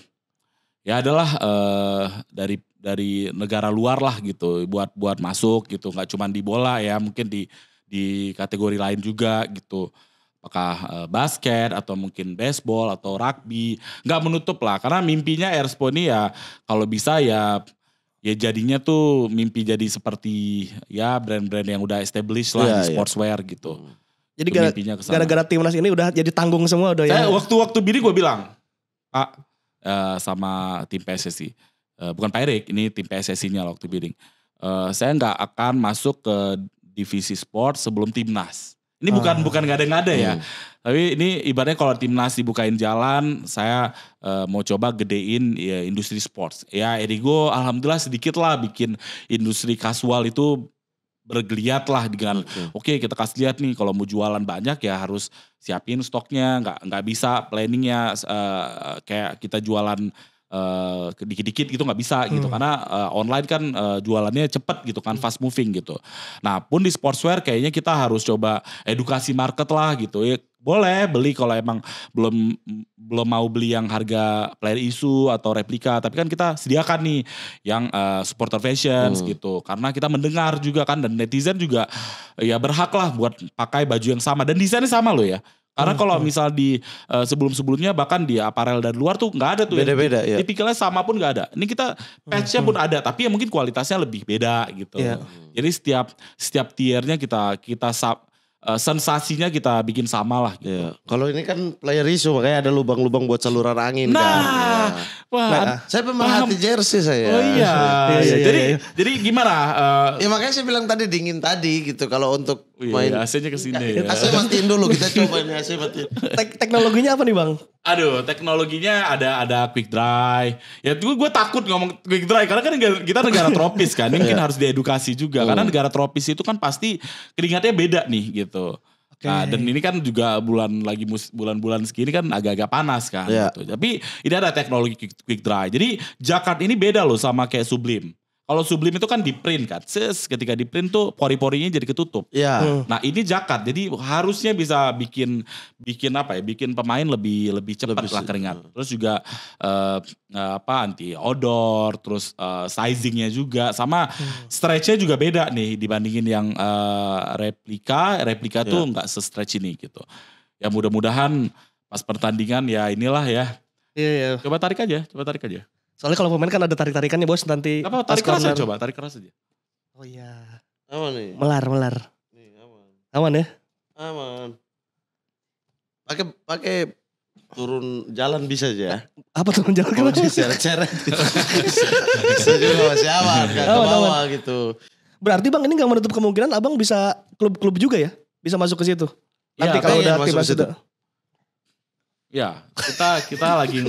ya adalah uh, dari dari negara luar lah gitu buat buat masuk gitu nggak cuma di bola ya mungkin di di kategori lain juga gitu apakah eh, basket atau mungkin baseball atau rugby nggak menutup lah karena mimpinya Erspo ini ya kalau bisa ya ya jadinya tuh mimpi jadi seperti ya brand-brand yang udah established lah yeah, di iya. sportswear yeah. gitu. Hmm. Jadi gara, gara-gara timnas ini udah jadi tanggung semua udah ya. waktu-waktu bini gue bilang, Pak uh, sama tim PSSI, uh, eh, bukan Pak Erik, ini tim PSSI-nya waktu bidding. Uh, saya nggak akan masuk ke divisi sport sebelum timnas. Ini bukan ah. bukan ngada-ngada ya. Hmm. Tapi ini ibaratnya kalau timnas dibukain jalan, saya uh, mau coba gedein ya, industri sports. Ya Erigo alhamdulillah sedikit lah bikin industri kasual itu bergeliat lah dengan oke okay, kita kasih lihat nih kalau mau jualan banyak ya harus siapin stoknya nggak nggak bisa planningnya uh, kayak kita jualan uh, dikit-dikit gitu nggak bisa gitu. hmm. gitu karena uh, online kan uh, jualannya cepet gitu kan hmm. fast moving gitu. Nah pun di sportswear kayaknya kita harus coba edukasi market lah gitu ya boleh beli kalau emang belum belum mau beli yang harga player isu atau replika tapi kan kita sediakan nih yang uh, supporter fashion hmm. gitu karena kita mendengar juga kan dan netizen juga ya berhak lah buat pakai baju yang sama dan desainnya sama loh ya karena kalau misal di uh, sebelum-sebelumnya bahkan di aparel dan luar tuh nggak ada tuh. Ya. Beda-beda ya. Tipikalnya sama pun nggak ada. Ini kita patchnya pun hmm. ada, tapi ya mungkin kualitasnya lebih beda gitu. Yeah. Jadi setiap setiap tiernya kita kita sub, Uh, eh, sensasinya kita bikin sama lah gitu. Yeah. Kalau ini kan player issue, makanya ada lubang-lubang buat saluran angin kan. nah, kan. Wah, nah, saya pemerhati jersey saya. Oh iya. iya, iya jadi iya. jadi gimana? Uh, ya makanya saya bilang tadi dingin tadi gitu kalau untuk Wih, oh, iya, main AC-nya ke sini. Ya. AC matiin dulu kita coba nih AC matiin. Tek teknologinya apa nih bang? Aduh, teknologinya ada ada quick dry. Ya gue gue takut ngomong quick dry karena kan kita negara tropis kan, mungkin iya. harus diedukasi juga karena negara tropis itu kan pasti keringatnya beda nih gitu. Okay. Nah, dan ini kan juga bulan lagi bulan-bulan segini kan agak-agak panas kan yeah. gitu. Tapi ini ada teknologi quick, dry. Jadi jakarta ini beda loh sama kayak Sublim. Kalau sublim itu kan di print kan, ses ketika di print tuh pori-porinya jadi ketutup. Iya. Yeah. Nah ini jakat, jadi harusnya bisa bikin bikin apa ya, bikin pemain lebih lebih cepat lebih lah keringat. Terus juga uh, apa anti odor, terus uh, sizingnya juga sama hmm. stretchnya juga beda nih dibandingin yang uh, replika. Replika yeah. tuh nggak se-stretch ini gitu. Ya mudah-mudahan pas pertandingan ya inilah ya. Iya, yeah, iya. Yeah. Coba tarik aja, coba tarik aja. Soalnya kalau pemain kan ada tarik-tarikannya bos nanti. Apa tarik keras aja coba, tarik keras aja. Oh iya. Aman nih. Melar, melar. Nih, aman. Aman ya? Aman. Pakai pakai turun jalan bisa aja. Ya? Eh, apa turun jalan Kalau diseret cara gitu. bisa juga masih aman, gak ke bawah gitu. Berarti Bang ini gak menutup kemungkinan Abang bisa klub-klub juga ya? Bisa masuk ke situ. Iya, nanti ya, kalau udah masih itu. Ya, kita kita lagi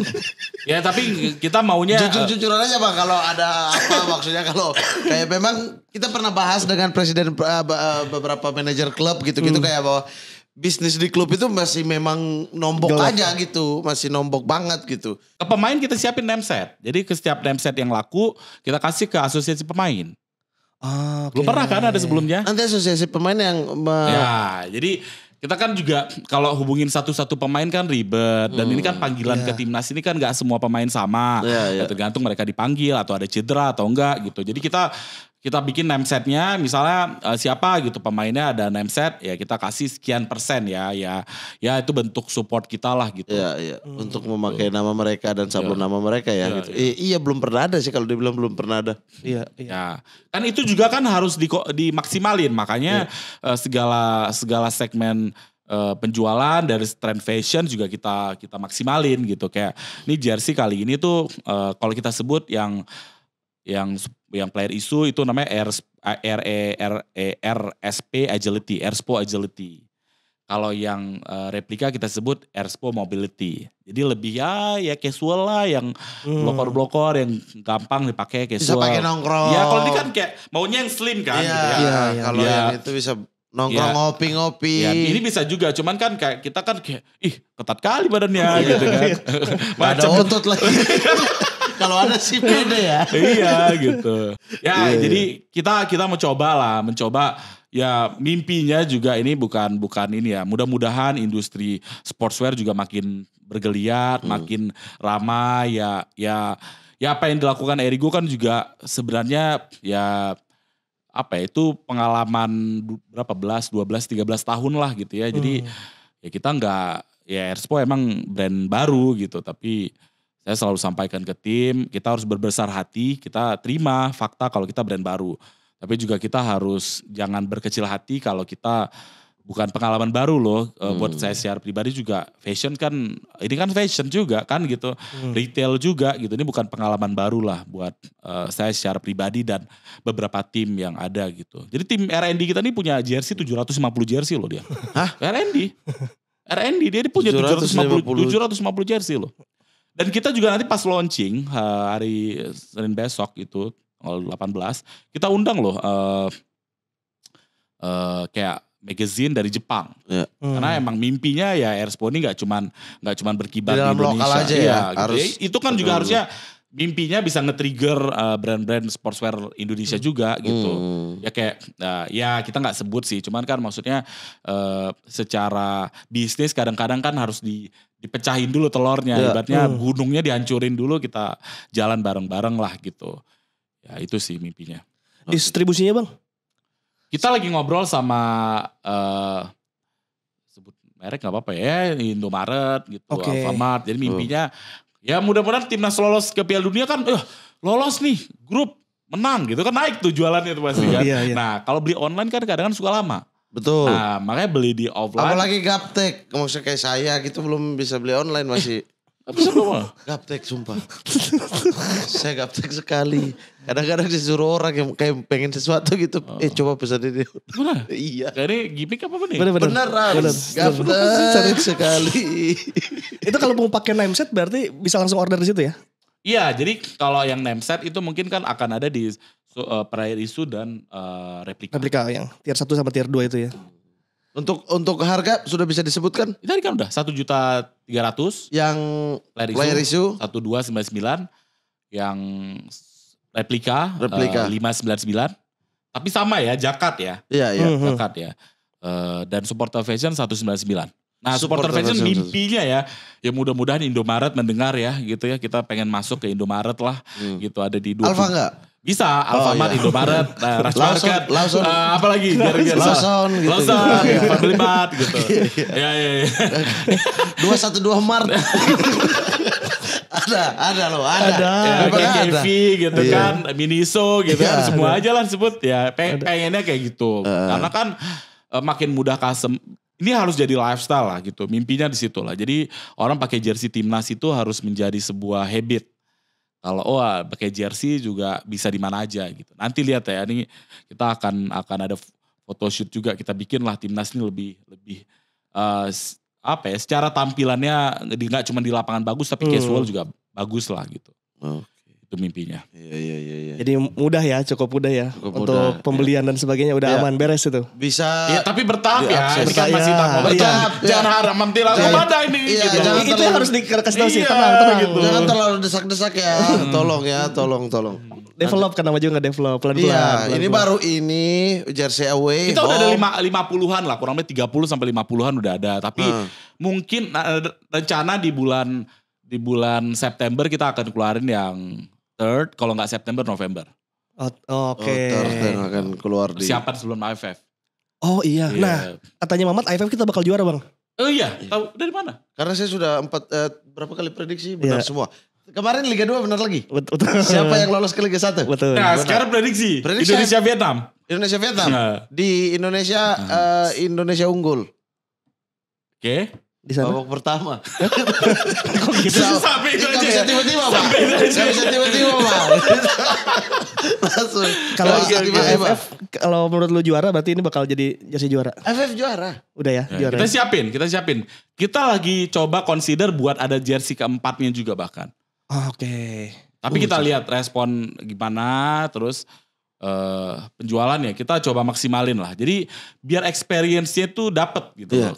ya tapi kita maunya jujur eh, jujuran aja pak kalau ada apa maksudnya kalau kayak memang kita pernah bahas dengan presiden uh, beberapa manajer klub gitu-gitu hmm. kayak bahwa bisnis di klub itu masih memang nombok Gelap. aja gitu, masih nombok banget gitu. Ke pemain kita siapin name set. Jadi ke setiap name set yang laku kita kasih ke asosiasi pemain. Oh, ah, okay. Belum pernah kan ada sebelumnya? Nanti asosiasi pemain yang ya jadi kita kan juga kalau hubungin satu-satu pemain kan ribet dan hmm, ini kan hmm. panggilan yeah. ke timnas ini kan nggak semua pemain sama yeah, iya. yeah. tergantung mereka dipanggil atau ada cedera atau enggak gitu jadi kita kita bikin name setnya misalnya uh, siapa gitu pemainnya ada name set ya kita kasih sekian persen ya ya ya itu bentuk support kita lah gitu ya, ya. Hmm. untuk memakai hmm. nama mereka dan sablon ya. nama mereka ya, ya gitu. ya. iya belum pernah ada sih kalau dibilang belum pernah ada iya iya ya. kan itu juga kan harus di, dimaksimalin makanya ya. uh, segala segala segmen uh, penjualan dari trend fashion juga kita kita maksimalin gitu kayak ini jersey kali ini tuh uh, kalau kita sebut yang yang yang player isu itu namanya R R E R E R S P agility, RSPO agility. Kalau yang uh, replika kita sebut RSPO mobility. Jadi lebih ya ya casual lah yang hmm. blokor-blokor yang gampang dipakai casual. Bisa pakai nongkrong. Ya kalau ini kan kayak maunya yang slim kan. Iya, gitu ya. Iya, iya, iya. kalau yang itu bisa nongkrong ya. ngopi-ngopi. ini bisa juga, cuman kan kayak kita kan kayak ih ketat kali badannya gitu kan. Macam ada otot lagi. Kalau ada sih pede ya. iya gitu. Ya, yeah, iya. jadi yeah. kita kita mencoba lah, mencoba ya mimpinya juga ini bukan bukan ini ya. Mudah-mudahan industri sportswear juga makin bergeliat, hmm. makin ramai ya ya ya apa yang dilakukan Erigo kan juga sebenarnya ya apa ya, itu pengalaman berapa belas, dua belas, tiga belas tahun lah gitu ya. Jadi hmm. ya kita nggak ya Erspo emang brand baru gitu tapi saya selalu sampaikan ke tim, kita harus berbesar hati, kita terima fakta kalau kita brand baru. Tapi juga kita harus jangan berkecil hati kalau kita bukan pengalaman baru loh eh, hmm. buat saya secara pribadi juga fashion kan ini kan fashion juga kan gitu hmm. retail juga gitu ini bukan pengalaman baru lah buat uh, saya secara pribadi dan beberapa tim yang ada gitu jadi tim R&D kita ini punya jersey 750 jersey loh dia Hah? R&D R&D dia punya 750 750 jersey loh dan kita juga nanti pas launching eh, hari Senin besok itu tanggal 18, kita undang loh uh, uh, kayak magazine dari Jepang. Yeah. Ya. Hmm. Karena emang mimpinya ya ini nggak cuman nggak cuman berkibar di, di Indonesia. aja ya, ya ya, itu kan juga harusnya mimpinya bisa nge-trigger uh, brand-brand sportswear Indonesia hmm. juga gitu. Hmm. Ya kayak uh, ya kita nggak sebut sih, cuman kan maksudnya uh, secara bisnis kadang-kadang kan harus di dipecahin dulu telurnya, yeah. ibaratnya hmm. gunungnya dihancurin dulu kita jalan bareng-bareng lah gitu. Ya itu sih mimpinya. Distribusinya bang? Kita lagi ngobrol sama uh, sebut merek nggak apa-apa ya Indomaret gitu, okay. Alfamart. Jadi hmm. mimpinya uh. ya mudah-mudahan timnas lolos ke Piala Dunia kan, eh, lolos nih grup menang gitu kan naik tuh jualannya tuh pasti hmm. kan. Uh, iya, iya. Nah kalau beli online kan kadang-kadang suka lama. Betul. Nah, makanya beli di offline. Apalagi gaptek, maksudnya kayak saya gitu belum bisa beli online masih. Apa gaptek sumpah. saya gaptek sekali. Kadang-kadang disuruh orang yang kayak pengen sesuatu gitu. Oh. Eh coba pesan ini. Benar? iya. Ini gimmick apa nih? Bener, bener. Beneran. Bener. Gaptek sekali. itu kalau mau pakai name set berarti bisa langsung order di situ ya? Iya, jadi kalau yang name set itu mungkin kan akan ada di So, uh, eh, prior issue dan uh, replika. Replika yang tier 1 sama tier 2 itu ya. Untuk untuk harga sudah bisa disebutkan? Itu kan udah satu juta tiga ratus. Yang player issue satu dua sembilan sembilan. Yang replika replika eh, lima sembilan sembilan. Tapi sama ya jakat ya. Iya iya. Mm -hmm. Jakat ya. Uh, dan supporter fashion satu sembilan sembilan. Nah supporter, supporter fashion, fashion mimpinya ya, ya mudah-mudahan Indomaret mendengar ya gitu ya kita pengen masuk ke Indomaret lah hmm. gitu ada di dua. Alfa enggak? Bisa oh, Alfamart, oh, iya. Indomaret, nah, Lawson, Lawson, uh, apa lagi? Biar, Lawson, gitu, Lawson, gitu. Iya, Mart gitu. Iya iya, iya, iya Dua satu dua Mart. ada, ada loh, ada. Ada, ya, KKV gitu iya. kan, Miniso gitu kan, iya, kan, semua ada. aja lah sebut ya. Peng pengennya kayak gitu. Uh. Karena kan uh, makin mudah kasem ini harus jadi lifestyle lah gitu. Mimpinya di situ lah. Jadi orang pakai jersey timnas itu harus menjadi sebuah habit kalau oh ah, pakai jersey juga bisa di mana aja gitu. Nanti lihat ya ini kita akan akan ada photoshoot juga kita bikin lah timnas ini lebih lebih uh, apa ya secara tampilannya nggak cuma di lapangan bagus tapi hmm. casual juga bagus lah gitu. Oke itu mimpinya. Iya iya iya. Ya. Jadi mudah ya, cukup mudah ya cukup untuk mudah, iya. pembelian ya. dan sebagainya udah ya. aman beres itu. Bisa. Ya, tapi bertahap iya, ya, kita ya. Kan masih iya. tahap. Ya. Jangan harap nanti lalu ya. ada ini. Iya, gitu. jangan itu terlalu, harus dikasih tahu sih, tenang, tenang gitu. Jangan terlalu desak-desak ya, hmm. tolong ya, tolong tolong. Develop karena maju nggak develop pelan-pelan. Iya, ini baru ini jersey away. Kita home. udah ada lima lima puluhan lah, kurang lebih tiga puluh sampai lima puluhan udah ada. Tapi hmm. mungkin nah, rencana di bulan di bulan September kita akan keluarin yang third, kalau nggak September November. Oh, Oke. Okay. Oh, akan keluar di. Siapa sebelum AFF? Oh iya. Yeah. Nah, katanya Mamat AFF kita bakal juara bang. Oh iya, iya. tahu dari mana? Karena saya sudah empat uh, berapa kali prediksi benar yeah. semua. Kemarin Liga 2 benar lagi. Betul. Siapa yang lolos ke Liga 1? Betul. Nah, benar. sekarang prediksi, prediksi Indonesia Vietnam. Indonesia Vietnam. Nah. Di Indonesia uh, Indonesia unggul. Oke. Okay di sana? Babak pertama. Kok gitu? Ya? Sampai itu aja. bisa tiba-tiba, Pak. itu bisa tiba-tiba, Pak. Langsung. Kalau FF, kalau menurut lu juara berarti ini bakal jadi jersey juara. FF juara. Udah ya, ya, juara. Kita siapin, kita siapin. Kita lagi coba consider buat ada jersey keempatnya juga bahkan. Oh, oke. Tapi uh, kita lihat respon gimana, terus uh, eh, penjualan ya kita coba maksimalin lah. Jadi biar experience-nya tuh dapet gitu yeah. loh.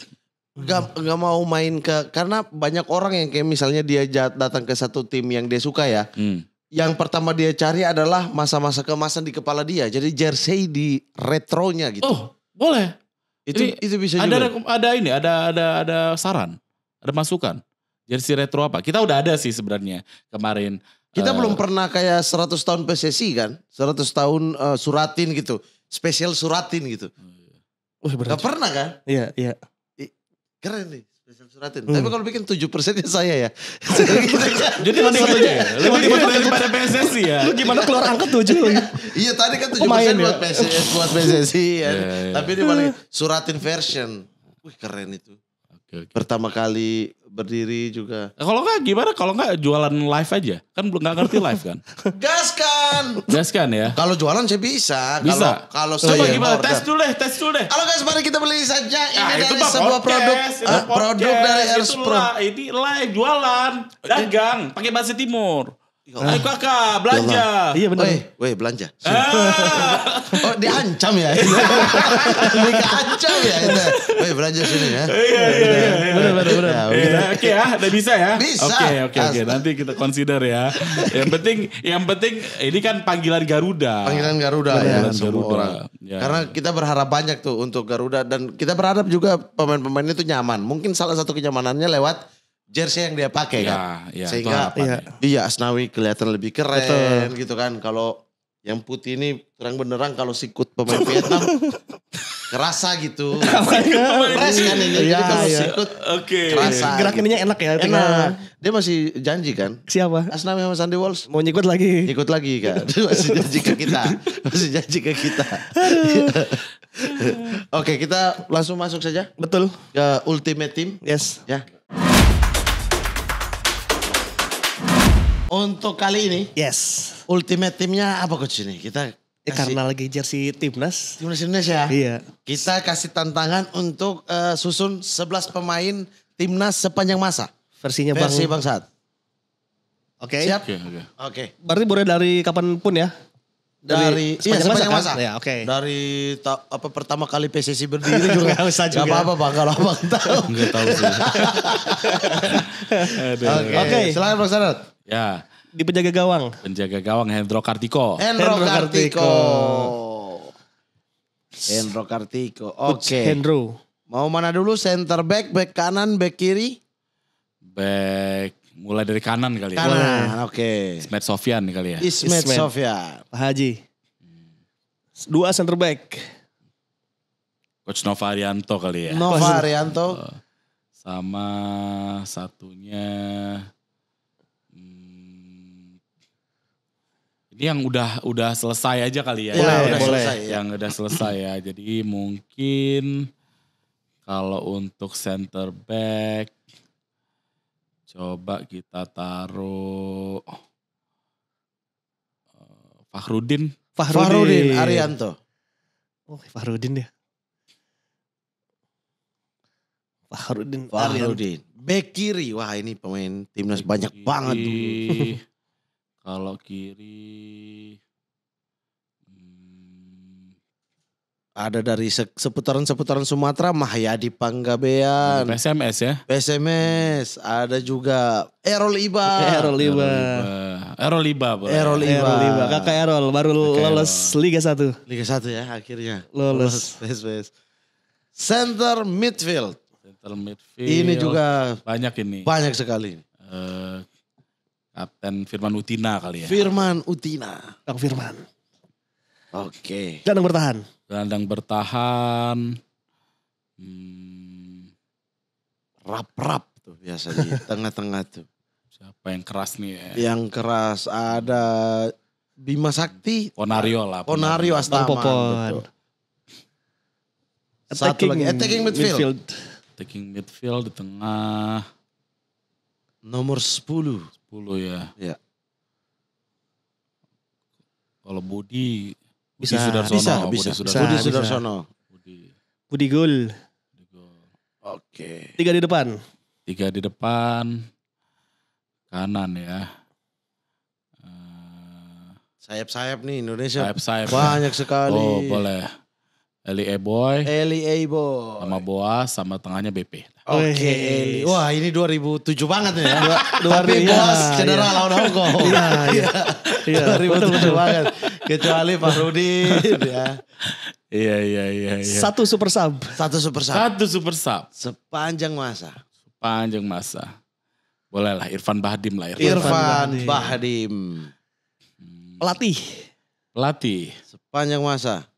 Gak, gak mau main ke karena banyak orang yang kayak misalnya dia datang ke satu tim yang dia suka ya. Hmm. Yang pertama dia cari adalah masa-masa kemasan di kepala dia. Jadi jersey di retronya gitu. Oh, boleh. Itu Jadi, itu bisa ada, juga. Ada ini, ada ada ada saran, ada masukan. Jersey retro apa? Kita udah ada sih sebenarnya kemarin. Kita uh, belum pernah kayak 100 tahun PSSI kan? 100 tahun uh, suratin gitu. Spesial suratin gitu. Oh, iya. Gak pernah kan? Iya, iya keren nih spesial suratin. Hmm. Tapi kalau bikin tujuh persennya saya ya. Jadi mana satunya ya? Lu gimana daripada PSSI ya? Lu gimana keluar angka tujuh? iya tadi kan tujuh persen ya? buat PSSI, buat PSSI kan. ya. Iya. Tapi ini paling suratin version. Wih keren itu. Pertama kali berdiri juga. Kalau nggak gimana? Kalau nggak jualan live aja, kan belum nggak ngerti live kan? Gas kan? Gas kan ya? Kalau jualan saya bisa. Bisa. Kalau saya Coba gimana? Order. Tes dulu deh, tes dulu deh. Kalau guys mari kita beli saja ini nah, dari sebuah podcast, produk, eh, podcast, produk dari Harus Pro. Ini live jualan, eh, eh. dagang, pakai bahasa timur. Ayo eh, kakak belanja. Iya benar. Weh, weh belanja. Ah. oh diancam ya. Mereka ancam ya. Weh belanja sini ya. Iya iya iya. iya. Benar benar benar. Ya, oke ya, udah bisa ya. Bisa. Oke okay, oke okay, oke. Okay. Nanti kita consider ya. Yang penting yang penting ini kan panggilan Garuda. Panggilan Garuda panggilan ya. Garuda. Semua orang. Ya. Karena kita berharap banyak tuh untuk Garuda dan kita berharap juga pemain-pemainnya tuh nyaman. Mungkin salah satu kenyamanannya lewat jersey yang dia pakai ya, kan. Ya, Sehingga iya. iya Asnawi kelihatan lebih keren Betul. gitu kan. Kalau yang putih ini terang benderang kalau sikut pemain Vietnam kerasa gitu. Keras kan ini ya, gitu, Ya. sikut okay. kerasa. Iya, Gerak ininya gitu. enak ya. Enak. Dia masih janji kan. Siapa? Asnawi ah, sama Sandy Walls Mau nyikut lagi. Nyikut lagi kan. Dia masih janji ke kita. masih janji ke kita. Oke kita langsung masuk saja. Betul. Ke Ultimate Team. Yes. Ya Untuk kali ini. Yes. Ultimate timnya apa coach ini? Kita eh, kasih, eh, karena lagi jersey timnas. Timnas Indonesia. Iya. Kita kasih tantangan untuk uh, susun 11 pemain timnas sepanjang masa. Versinya Versi Bang, bang Saat. Oke. Okay. Siap? Oke. Okay, okay. okay. Berarti boleh dari kapanpun ya? dari, dari sepanjang, iya, sepanjang masa, kan? masa. Ya, oke. Okay. Dari ta, apa pertama kali PSSI berdiri juga enggak usah juga. Gak apa-apa Bang kalau Abang tahu. Enggak tahu sih. oke, okay. okay. silakan Bang Sanot. Ya. Di penjaga gawang. Penjaga gawang Hendro Kartiko. Hendro Kartiko. Hendro Kartiko. Oke. Okay. Hendro. Mau mana dulu center back, back kanan, back kiri? Back mulai dari kanan kali ya. Kanan, oke. Okay. Ismet Sofyan kali ya. Ismet, Ismet. Sofyan. Pak Haji. Dua center back. Coach Nova Arianto kali ya. Nova Sama satunya Ini yang udah udah selesai aja kali ya. Boleh, ya, udah boleh. Selesai, ya? Yang udah selesai ya. Jadi mungkin kalau untuk center back coba kita taruh eh, Fahrudin. Fahrudin, Fahrudin Arianto. Oh, Fahrudin dia. Ya? Fahrudin. Fahrudin. Back kiri. Wah, ini pemain timnas banyak kiri. banget. Kalau kiri hmm, ada dari se seputaran-seputaran Sumatera Mahyadi Panggabean. SMS ya. SMS, Ada juga Erol Iba. Erol Iba. Erol Iba. Erol Iba. Erol Iba. Kakak Erol baru Kakak lolos Erol. Liga 1. Liga 1 ya akhirnya. Lolos. Lolos. Best, Center midfield. Center midfield. Ini juga banyak ini. Banyak sekali. Uh, Kapten Firman Utina kali ya. Firman Utina. Kang Firman. Oke. Okay. Gelandang bertahan. Gelandang bertahan. rap hmm. rap-rap tuh biasanya. di tengah-tengah tuh. Siapa yang keras nih ya? Yang keras ada Bima Sakti. Konario lah. Konario Astaman. Popon. Satu lagi, attacking midfield. midfield. Attacking midfield di tengah. Nomor 10 ya. Iya. Kalau Budi bisa Budi Sudarsono, bisa, Budi bisa, Sudarsono. Budi Sudarsono. Budi. Budi Gul. Budi Gul. Oke. Okay. Tiga di depan. Tiga di depan. Kanan ya. Eh, Sayap-sayap nih Indonesia. Sayap-sayap. Ya. Banyak sekali. Oh, boleh. Eli A Boy. Eli A Boy. Sama Boa sama tengahnya BP. Oke. Okay. Eli. Wah ini 2007 banget nih ya. Dua, dua, Tapi iya, Boas cedera iya. lawan Hongkong. Iya, iya. iya. 2007 iya, banget. Kecuali Pak Rudi ya. Iya, iya, iya, iya. Satu super sub. Satu super sub. Satu super sub. Sepanjang masa. Sepanjang masa. Boleh lah Irfan Bahdim lah. Irfan, Irfan Bahdim. Bahdim. Pelatih. Pelatih. Sepanjang masa.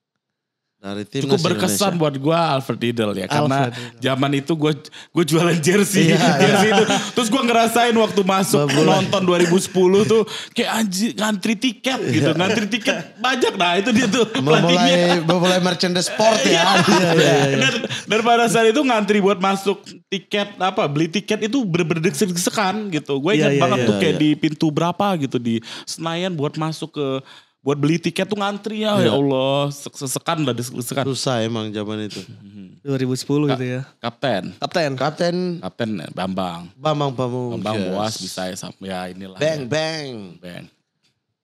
Dari tim cukup berkesan Indonesia. buat gue Alfred Diddle ya Alfred karena zaman itu gue gue jualan jersey iya, jersey iya. itu terus gue ngerasain waktu masuk Bapak nonton 2010 tuh kayak anji ngantri tiket iya. gitu ngantri tiket banyak nah itu dia tuh mulai mulai merchandise sport ya iya iya, iya, iya, iya. Dan, dan pada saat itu ngantri buat masuk tiket apa beli tiket itu bener-bener sekan gitu gue ingat iya, banget iya, tuh kayak iya. di pintu berapa gitu di Senayan buat masuk ke buat beli tiket tuh ngantri ya, ya, iya. Allah, sesekan lah sesekan. Susah emang zaman itu. 2010 mm-hmm. Ka gitu ya. Kapten. Kapten. Kapten. Kapten eh, Bambang. Bambang Bambang. Bambang yes. Boas bisa ya, ya inilah. Bang ya. bang. Bang.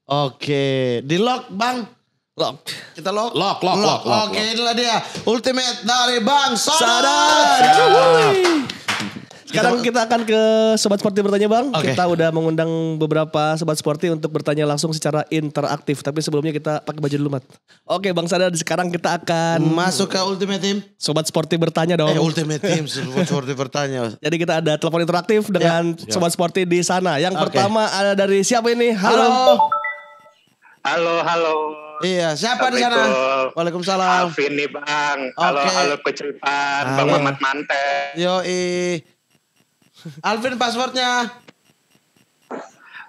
Oke, okay. di lock Bang. Lock. Kita lock. Lock, lock, lock. lock, lock. Oke, okay, inilah dia ultimate dari Bang Sadar. Sadar. Ya. Sekarang kita akan ke sobat sporty bertanya bang. Okay. Kita udah mengundang beberapa sobat sporty untuk bertanya langsung secara interaktif. Tapi sebelumnya kita pakai baju dulu mat. Oke bang Sada, sekarang kita akan masuk ke ultimate team. Sobat sporty bertanya dong. Eh, ultimate team sobat sporty bertanya. Jadi kita ada telepon interaktif ya. dengan ya. sobat sporty di sana. Yang okay. pertama ada dari siapa ini? Halo. Halo halo. Iya, siapa di sana? Waalaikumsalam. Alvin nih Bang. Halo, okay. halo keceripan, Bang Mamat mantep Yoi. Alvin passwordnya.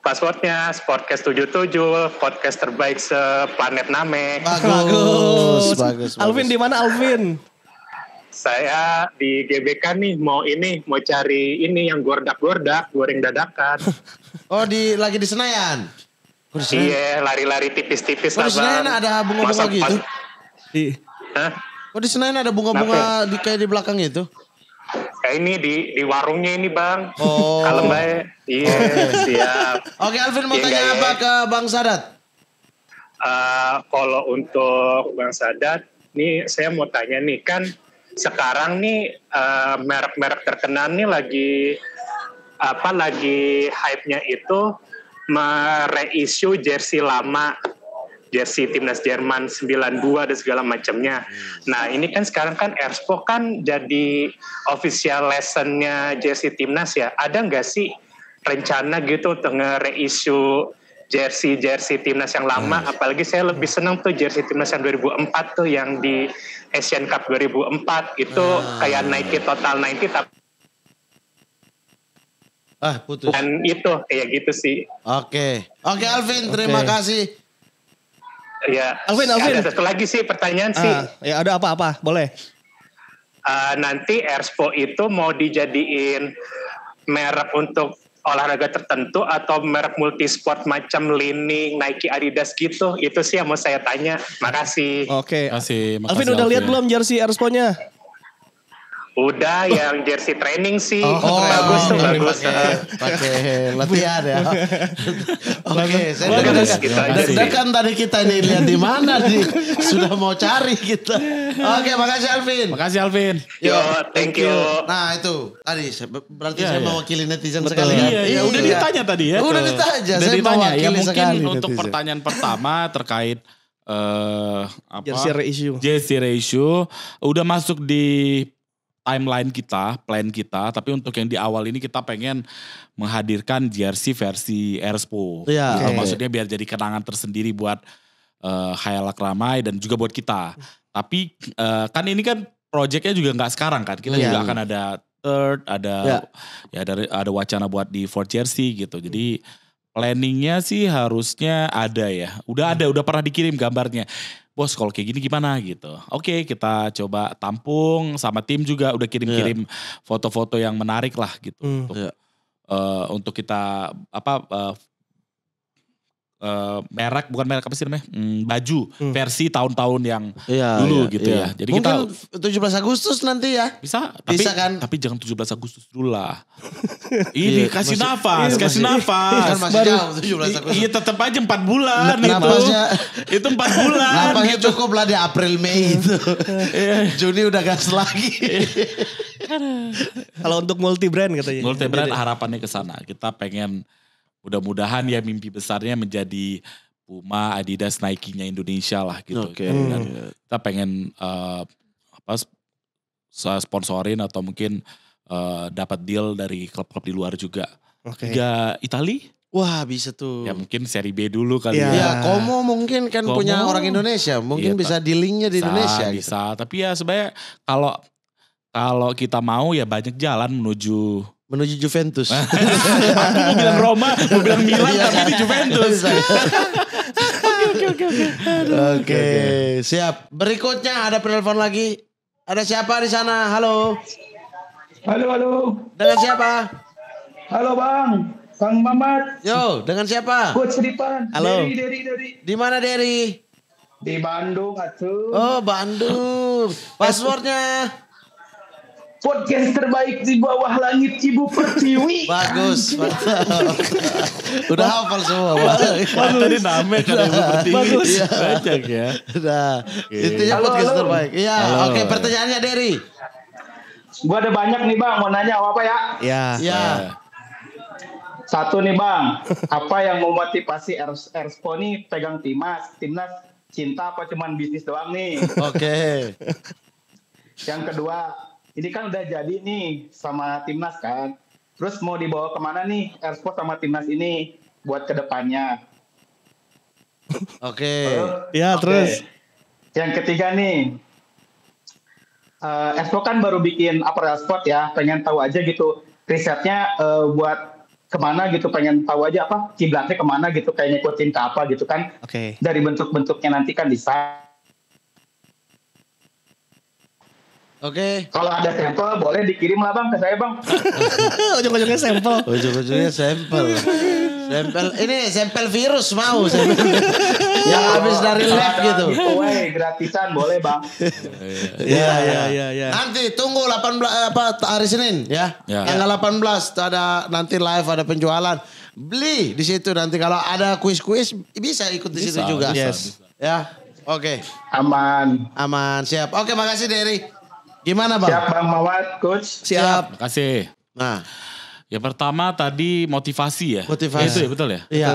Passwordnya Sportcast 77, podcast terbaik seplanet Name. Bagus, bagus. bagus Alvin di mana Alvin? Saya di GBK nih mau ini mau cari ini yang gordak-gordak, goreng dadakan. oh, di lagi di Senayan. Oh, Iya, lari-lari tipis-tipis oh, lah, Di Senayan ada bunga-bunga gitu. Di Hah? Oh, di Senayan ada bunga-bunga di, kayak di belakang itu. Kayak ini di di warungnya ini bang. Oh. Kalem baik. Iya yeah, oh. siap. Oke okay, Alvin mau yeah, tanya iya, iya. apa yeah. ke Bang Sadat? Uh, kalau untuk Bang Sadat, nih saya mau tanya nih kan sekarang nih uh, merek-merek terkenal nih lagi apa lagi hype-nya itu mereissue jersey lama jersey timnas Jerman 92 dan segala macamnya. Hmm. Nah ini kan sekarang kan Erspo kan jadi official lessonnya jersey timnas ya. Ada nggak sih rencana gitu tengah reissue jersey jersey timnas yang lama hmm. apalagi saya lebih senang tuh jersey timnas yang 2004 tuh yang di Asian Cup 2004 itu ah. kayak Nike Total 90 tapi ah putus dan itu kayak gitu sih oke okay. oke okay, Alvin terima kasih ya. Alvin, Alvin. Ada satu lagi sih pertanyaan uh, sih. Ya ada apa-apa, boleh. Uh, nanti Airspo itu mau dijadiin merek untuk olahraga tertentu atau merek multisport macam Lining, Nike, Adidas gitu? Itu sih yang mau saya tanya. Makasih. Oke. Okay. Makasih, Alvin udah lihat belum jersey Airspo-nya? Udah yang jersey training sih. Oh, oh bagus tuh, bagus. Pakai latihan ya. Oke, okay, saya udah ya. kita kan tadi kita nih lihat di mana sih Sudah mau cari kita. Oke, okay, makasih Alvin. Makasih Alvin. Yo, thank you. Nah, itu tadi berarti yeah, saya yeah. mewakili netizen Betul. sekali ya Iya, iya, udah iya. ditanya tadi ya. Udah ditanya, saya mewakili ya, mungkin sekali. untuk pertanyaan pertama terkait eh uh, apa jersey ratio jersey ratio udah masuk di timeline kita, plan kita, tapi untuk yang di awal ini kita pengen menghadirkan Jersey versi Airspo. Yeah. Gitu. Okay. Maksudnya biar jadi kenangan tersendiri buat uh, eh, Hayalak Ramai dan juga buat kita. Tapi uh, kan ini kan proyeknya juga nggak sekarang kan. Kita yeah. juga akan ada third, ada yeah. ya ada ada wacana buat di Fort Jersey gitu. Jadi hmm. planningnya sih harusnya ada ya. Udah hmm. ada, udah pernah dikirim gambarnya bos kalau kayak gini gimana gitu. Oke okay, kita coba tampung sama tim juga udah kirim-kirim foto iya. foto-foto yang menarik lah gitu. Mm. Untuk, yeah. Iya. uh, untuk kita apa uh, uh, merek bukan merek apa sih namanya hmm, baju hmm. versi tahun-tahun yang iya, dulu iya, gitu iya. ya. Jadi Mungkin kita 17 Agustus nanti ya. Bisa, tapi, bisa kan? Tapi jangan 17 Agustus dulu lah. Ini iya, kasih masih, nafas, iya, kasih masih, nafas. Iya, kan masih Baru, jauh 17 Agustus. Iya tetap aja 4 bulan nah, itu. Nafasnya, itu 4 bulan. Nafasnya gitu. cukup lah di April Mei itu. Iya. Juni udah gas lagi. Iya. Kalau untuk multi brand katanya. Multi brand harapannya ke sana. Kita pengen mudah-mudahan ya mimpi besarnya menjadi Puma, Adidas, Nike-nya Indonesia lah gitu. Okay. Dan hmm. kita pengen uh, apa sponsorin atau mungkin uh, dapat deal dari klub-klub di luar juga. Okay. Liga Itali? Wah bisa tuh. Ya mungkin seri B dulu kali iya. ya. Ya Komo mungkin kan Komo, punya orang Indonesia. Mungkin iya, bisa dealingnya di bisa, Indonesia. Bisa, gitu. tapi ya sebenarnya kalau kalau kita mau ya banyak jalan menuju menuju Juventus. Aku mau bilang Roma, mau bilang Milan, iya. tapi di Juventus. Iya. Oke, oke, oke. Oke, siap. Berikutnya ada penelpon lagi. Ada siapa di sana? Halo. Halo, halo. Dengan siapa? Halo, Bang. Bang Mamat. Yo, dengan siapa? Coach Ripan. Halo. Dari, dari, dari. Di mana, Dari? Di Bandung, atuh. Oh, Bandung. Eh, Passwordnya? podcast terbaik di bawah langit Ibu Pertiwi. Bagus. Udah hafal semua. Tadi nama kan Ibu Pertiwi. Bagus. Banyak ya. Nah, okay. intinya halo, podcast halo. terbaik. Iya, oke okay, pertanyaannya Derry. Gue ada banyak nih Bang, mau nanya apa ya? Iya. Iya. Satu nih Bang, apa yang memotivasi Erspo nih pegang Timas? Timnas cinta apa cuman bisnis doang nih? Oke. Okay. Yang kedua, ini kan udah jadi nih sama timnas kan. Terus mau dibawa kemana nih Airsport sama timnas ini buat kedepannya? Oke. Okay. ya okay. terus. Yang ketiga nih, uh, Airsport kan baru bikin apparel airsport ya. Pengen tahu aja gitu risetnya uh, buat kemana gitu. Pengen tahu aja apa kiblatnya kemana gitu. Kayak ngikutin ke apa gitu kan. Oke. Okay. Dari bentuk-bentuknya nanti kan desain Oke. Okay. Kalau ada sampel boleh dikirim lah bang ke saya bang. Ujung-ujungnya sampel. Ujung-ujungnya sampel. Sampel ini sampel virus mau sampel. yang habis dari lab gitu. Woi gratisan boleh bang. Iya iya iya. Ya. Nanti tunggu 18 apa hari Senin ya. ya Tanggal delapan 18 ada nanti live ada penjualan. Beli di situ nanti kalau ada kuis-kuis bisa ikut di situ juga. Bisa, yes. Bisa. Ya. Oke. Okay. Aman. Aman, siap. Oke, okay, makasih Derry. Gimana bang? Siap bang mawat coach. Siap. Siap. kasih. Nah, Ya pertama tadi motivasi ya. Motivasi. Ya, itu ya betul ya? Iya.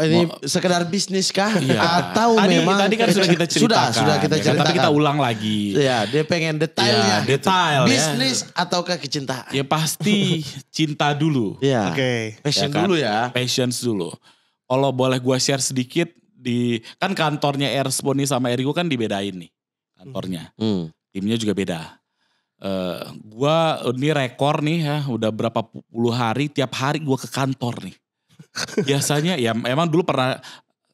Ini Mo sekedar bisnis kah iya. atau tadi, memang tadi kan sudah kita ceritakan. Sudah, sudah ya kan? kita ceritakan. Ya, Tapi kita ulang lagi. Iya, dia pengen detailnya. Ya, detail gitu. ya. Bisnis ataukah kecintaan? Ya pasti cinta dulu. Iya. Oke. Okay. Passion ya kan? dulu ya. Passion dulu. Kalau boleh gue share sedikit di kan kantornya Ersponi sama Erigo kan dibedain nih kantornya. Hmm. Timnya juga beda gue eh, gua ini rekor nih ya, udah berapa puluh hari tiap hari gua ke kantor nih. Biasanya ya emang dulu pernah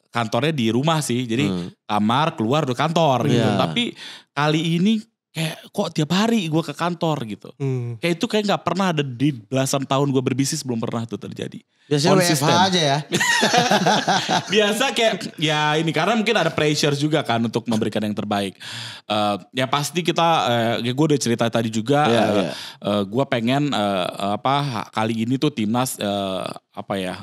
kantornya di rumah sih, jadi hmm. kamar keluar ke kantor yeah. gitu. Iya. Tapi kali ini kayak kok tiap hari gue ke kantor gitu. Hmm. Kayak itu kayak gak pernah ada di belasan tahun gue berbisnis belum pernah tuh terjadi. Biasanya WFH aja ya. Biasa kayak ya ini karena mungkin ada pressure juga kan untuk memberikan yang terbaik. Uh, ya pasti kita, uh, eh, ya gue udah cerita tadi juga, yeah, iya, uh, iya. yeah. uh, gue pengen uh, apa kali ini tuh timnas uh, apa ya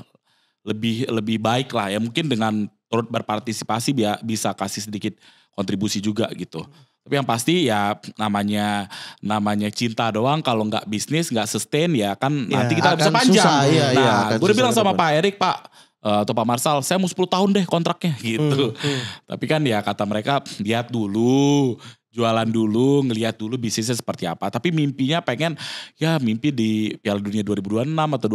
lebih lebih baik lah ya mungkin dengan turut berpartisipasi bisa kasih sedikit kontribusi juga gitu. Hmm tapi yang pasti ya namanya namanya cinta doang kalau nggak bisnis nggak sustain ya kan ya, nanti kita bisa panjang. Susah, iya, iya, nah, iya, gue udah bilang sama Pak Erik, Pak eh, atau Pak Marsal, saya mau 10 tahun deh kontraknya gitu. Hmm, hmm. Tapi kan ya kata mereka lihat dulu jualan dulu, ngelihat dulu bisnisnya seperti apa. Tapi mimpinya pengen ya mimpi di Piala Dunia 2026 atau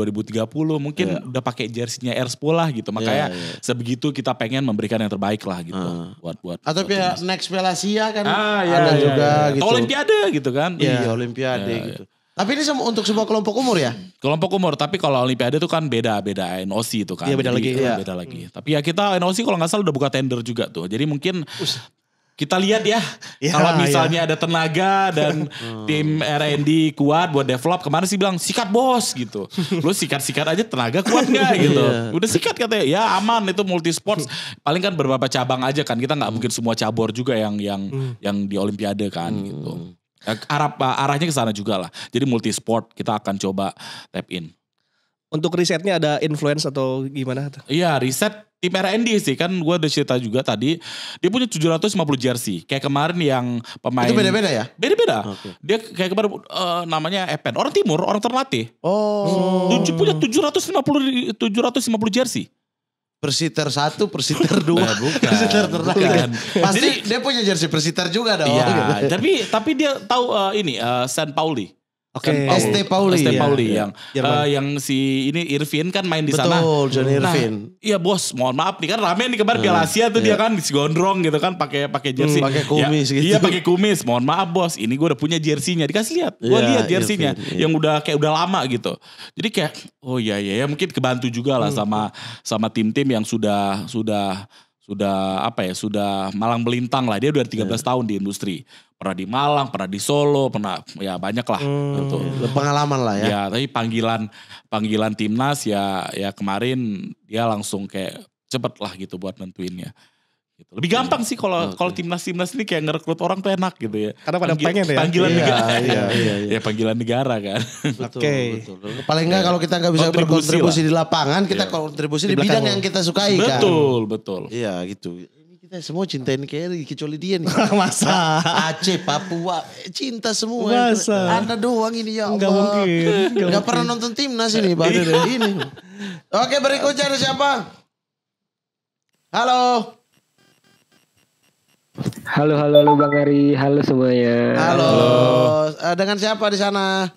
2030 mungkin yeah. udah pakai jersinya Airspol lah gitu. Iya, Makanya yeah, yeah. sebegitu kita pengen memberikan yang terbaik lah gitu uh. buat buat. Atau buat next Piala Asia kan ah, yeah, ada yeah, juga yeah. Iya, iya. gitu. Atau Olimpiade gitu kan. Yeah. Iya, Olimpiade yeah, gitu. Yeah. Tapi ini semua untuk semua kelompok umur ya? Kelompok umur, tapi kalau Olimpiade itu kan beda, beda NOC itu kan. Iya beda Jadi, lagi. Iya. Beda lagi. Tapi ya kita NOC kalau nggak salah udah buka tender juga tuh. Jadi mungkin Us kita lihat ya, ya kalau misalnya ya. ada tenaga dan tim R&D kuat buat develop kemarin sih bilang sikat bos gitu lu sikat sikat aja tenaga kuat nggak gitu yeah. udah sikat katanya ya aman itu multi sports paling kan beberapa cabang aja kan kita nggak mungkin semua cabur juga yang yang hmm. yang di olimpiade kan hmm. gitu ya, arah arahnya ke sana juga lah jadi multi sport kita akan coba tap in untuk risetnya ada influence atau gimana? Iya riset tim R&D sih kan gue udah cerita juga tadi dia punya 750 jersey kayak kemarin yang pemain itu beda-beda ya beda-beda okay. dia kayak kemarin uh, namanya Epen orang timur orang terlatih oh tujuh punya 750 750 jersey Persiter satu, persiter dua, nah, bukan, persiter terlalu. Pasti Jadi, dia punya jersey persiter juga dong. Iya, tapi tapi dia tahu uh, ini uh, San Pauli. Oke, okay. ST Pauli. ST ya. Pauli ya, yang ya. Uh, yang si ini Irvin kan main di Betul, sana. Betul, John nah, Irvin. Nah, iya bos, mohon maaf nih kan rame nih kemarin hmm. Piala Asia tuh yeah. dia iya. kan si gondrong gitu kan pakai pakai jersey. Hmm, pakai ya, kumis ya, gitu. Iya, pakai kumis. Mohon maaf bos, ini gue udah punya jersinya. Dikasih lihat. Gue yeah, lihat jersinya yeah. yang udah kayak udah lama gitu. Jadi kayak oh iya iya ya mungkin kebantu juga lah hmm. sama sama tim-tim yang sudah sudah sudah apa ya sudah malang melintang lah dia udah 13 yeah. tahun di industri pernah di Malang pernah di Solo pernah ya banyak lah hmm, gitu pengalaman lah ya ya tapi panggilan panggilan timnas ya ya kemarin dia langsung kayak cepet lah gitu buat nentuinnya Gitu. Lebih gampang sih kalau okay. kalau timnas timnas ini kayak ngerekrut orang tuh enak gitu ya. Karena pada Panggil, pengen ya. Panggilan iya, negara. Iya, iya, iya. ya panggilan negara kan. Oke. Okay. Betul, betul. Paling enggak ya. kalau kita nggak bisa kontribusi berkontribusi lah. di lapangan, kita yeah. kontribusi di, di bidang yang kita sukai betul, kan. Betul, betul. Iya gitu kita semua cintain Kerry kecuali dia nih. Masa? Aceh, Papua, cinta semua. Masa? Anda doang ini ya Enggak mungkin. Enggak, pernah nonton timnas ini baru iya. ini. Oke berikutnya ada siapa? Halo. Halo, halo, halo Bang Ari. Halo semuanya. Halo. halo. Eh, dengan siapa di sana?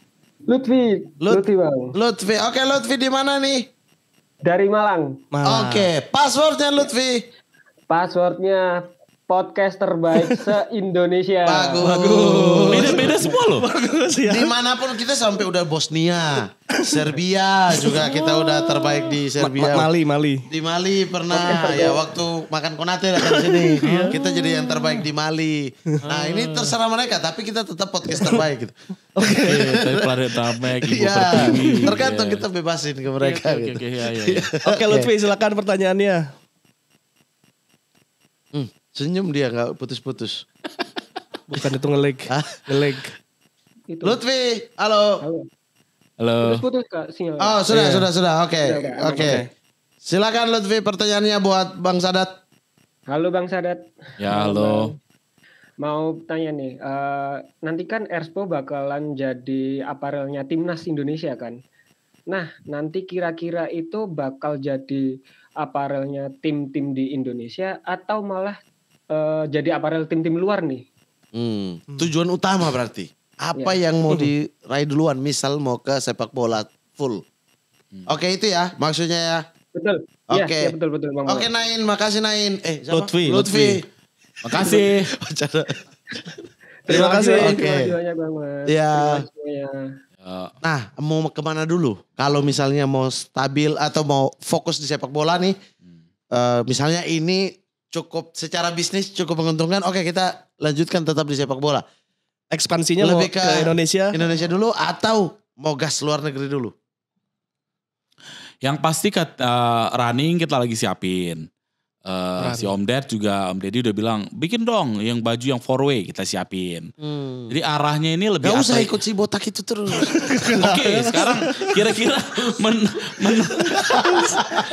Lutfi. Lut Lutfi, Bang. Lutfi. Oke, Lutfi di mana nih? Dari Malang. Malang. Oke, passwordnya Lutfi. Passwordnya podcast terbaik se-Indonesia. Bagus. Bagus. Beda-beda semua loh. Bagus ya. Dimanapun kita sampai udah Bosnia, Serbia juga kita udah terbaik di Serbia. Ma Mali, Mali. Di Mali pernah ya waktu makan konate datang sini. Iya. kita jadi yang terbaik di Mali. Nah ini terserah mereka tapi kita tetap podcast terbaik gitu. Oke, okay. dari Tamek, Ibu ya, Pertiwi. Tergantung ya. kita bebasin ke iya, mereka. Oke, gitu. oke, oke. Iya, oke, Lutfi silakan pertanyaannya. Senyum dia nggak putus-putus. Bukan itu ngeleg. ngeleg. Itu. Lutfi, halo. Halo. Putus-putus Kak sinyal. Oh, sudah, iya. sudah, sudah. Oke. Oke. Silakan Lutfi pertanyaannya buat Bang Sadat. Halo Bang Sadat. Ya, halo. halo. Mau tanya nih, uh, nanti kan Erspo bakalan jadi aparelnya timnas Indonesia kan? Nah, nanti kira-kira itu bakal jadi aparelnya tim-tim di Indonesia atau malah uh, jadi aparel tim-tim luar nih. Hmm. hmm. Tujuan utama berarti apa ya. yang mau hmm. diraih duluan? Misal mau ke sepak bola full. Hmm. Oke okay, itu ya maksudnya ya. Betul. Iya, Oke. Okay. Ya, ya betul betul Bang. Oke okay, Nain, makasih Nain. Eh siapa? Lutfi. Lutfi. Lutfi. Makasih. Terima kasih. Oke. Okay. Ya. ya. Nah, mau kemana dulu? Kalau misalnya mau stabil atau mau fokus di sepak bola nih, hmm. uh, misalnya ini cukup secara bisnis cukup menguntungkan. Oke, kita lanjutkan tetap di sepak bola. Ekspansinya lebih ke, ke Indonesia. Indonesia dulu atau mau gas luar negeri dulu? Yang pasti kata uh, eh, running kita lagi siapin. Uh, si Om Ded juga Om Deddy udah bilang bikin dong yang baju yang four way kita siapin. Hmm. Jadi arahnya ini lebih. Gak usah ikut si botak itu terus. Oke okay, sekarang kira-kira men, men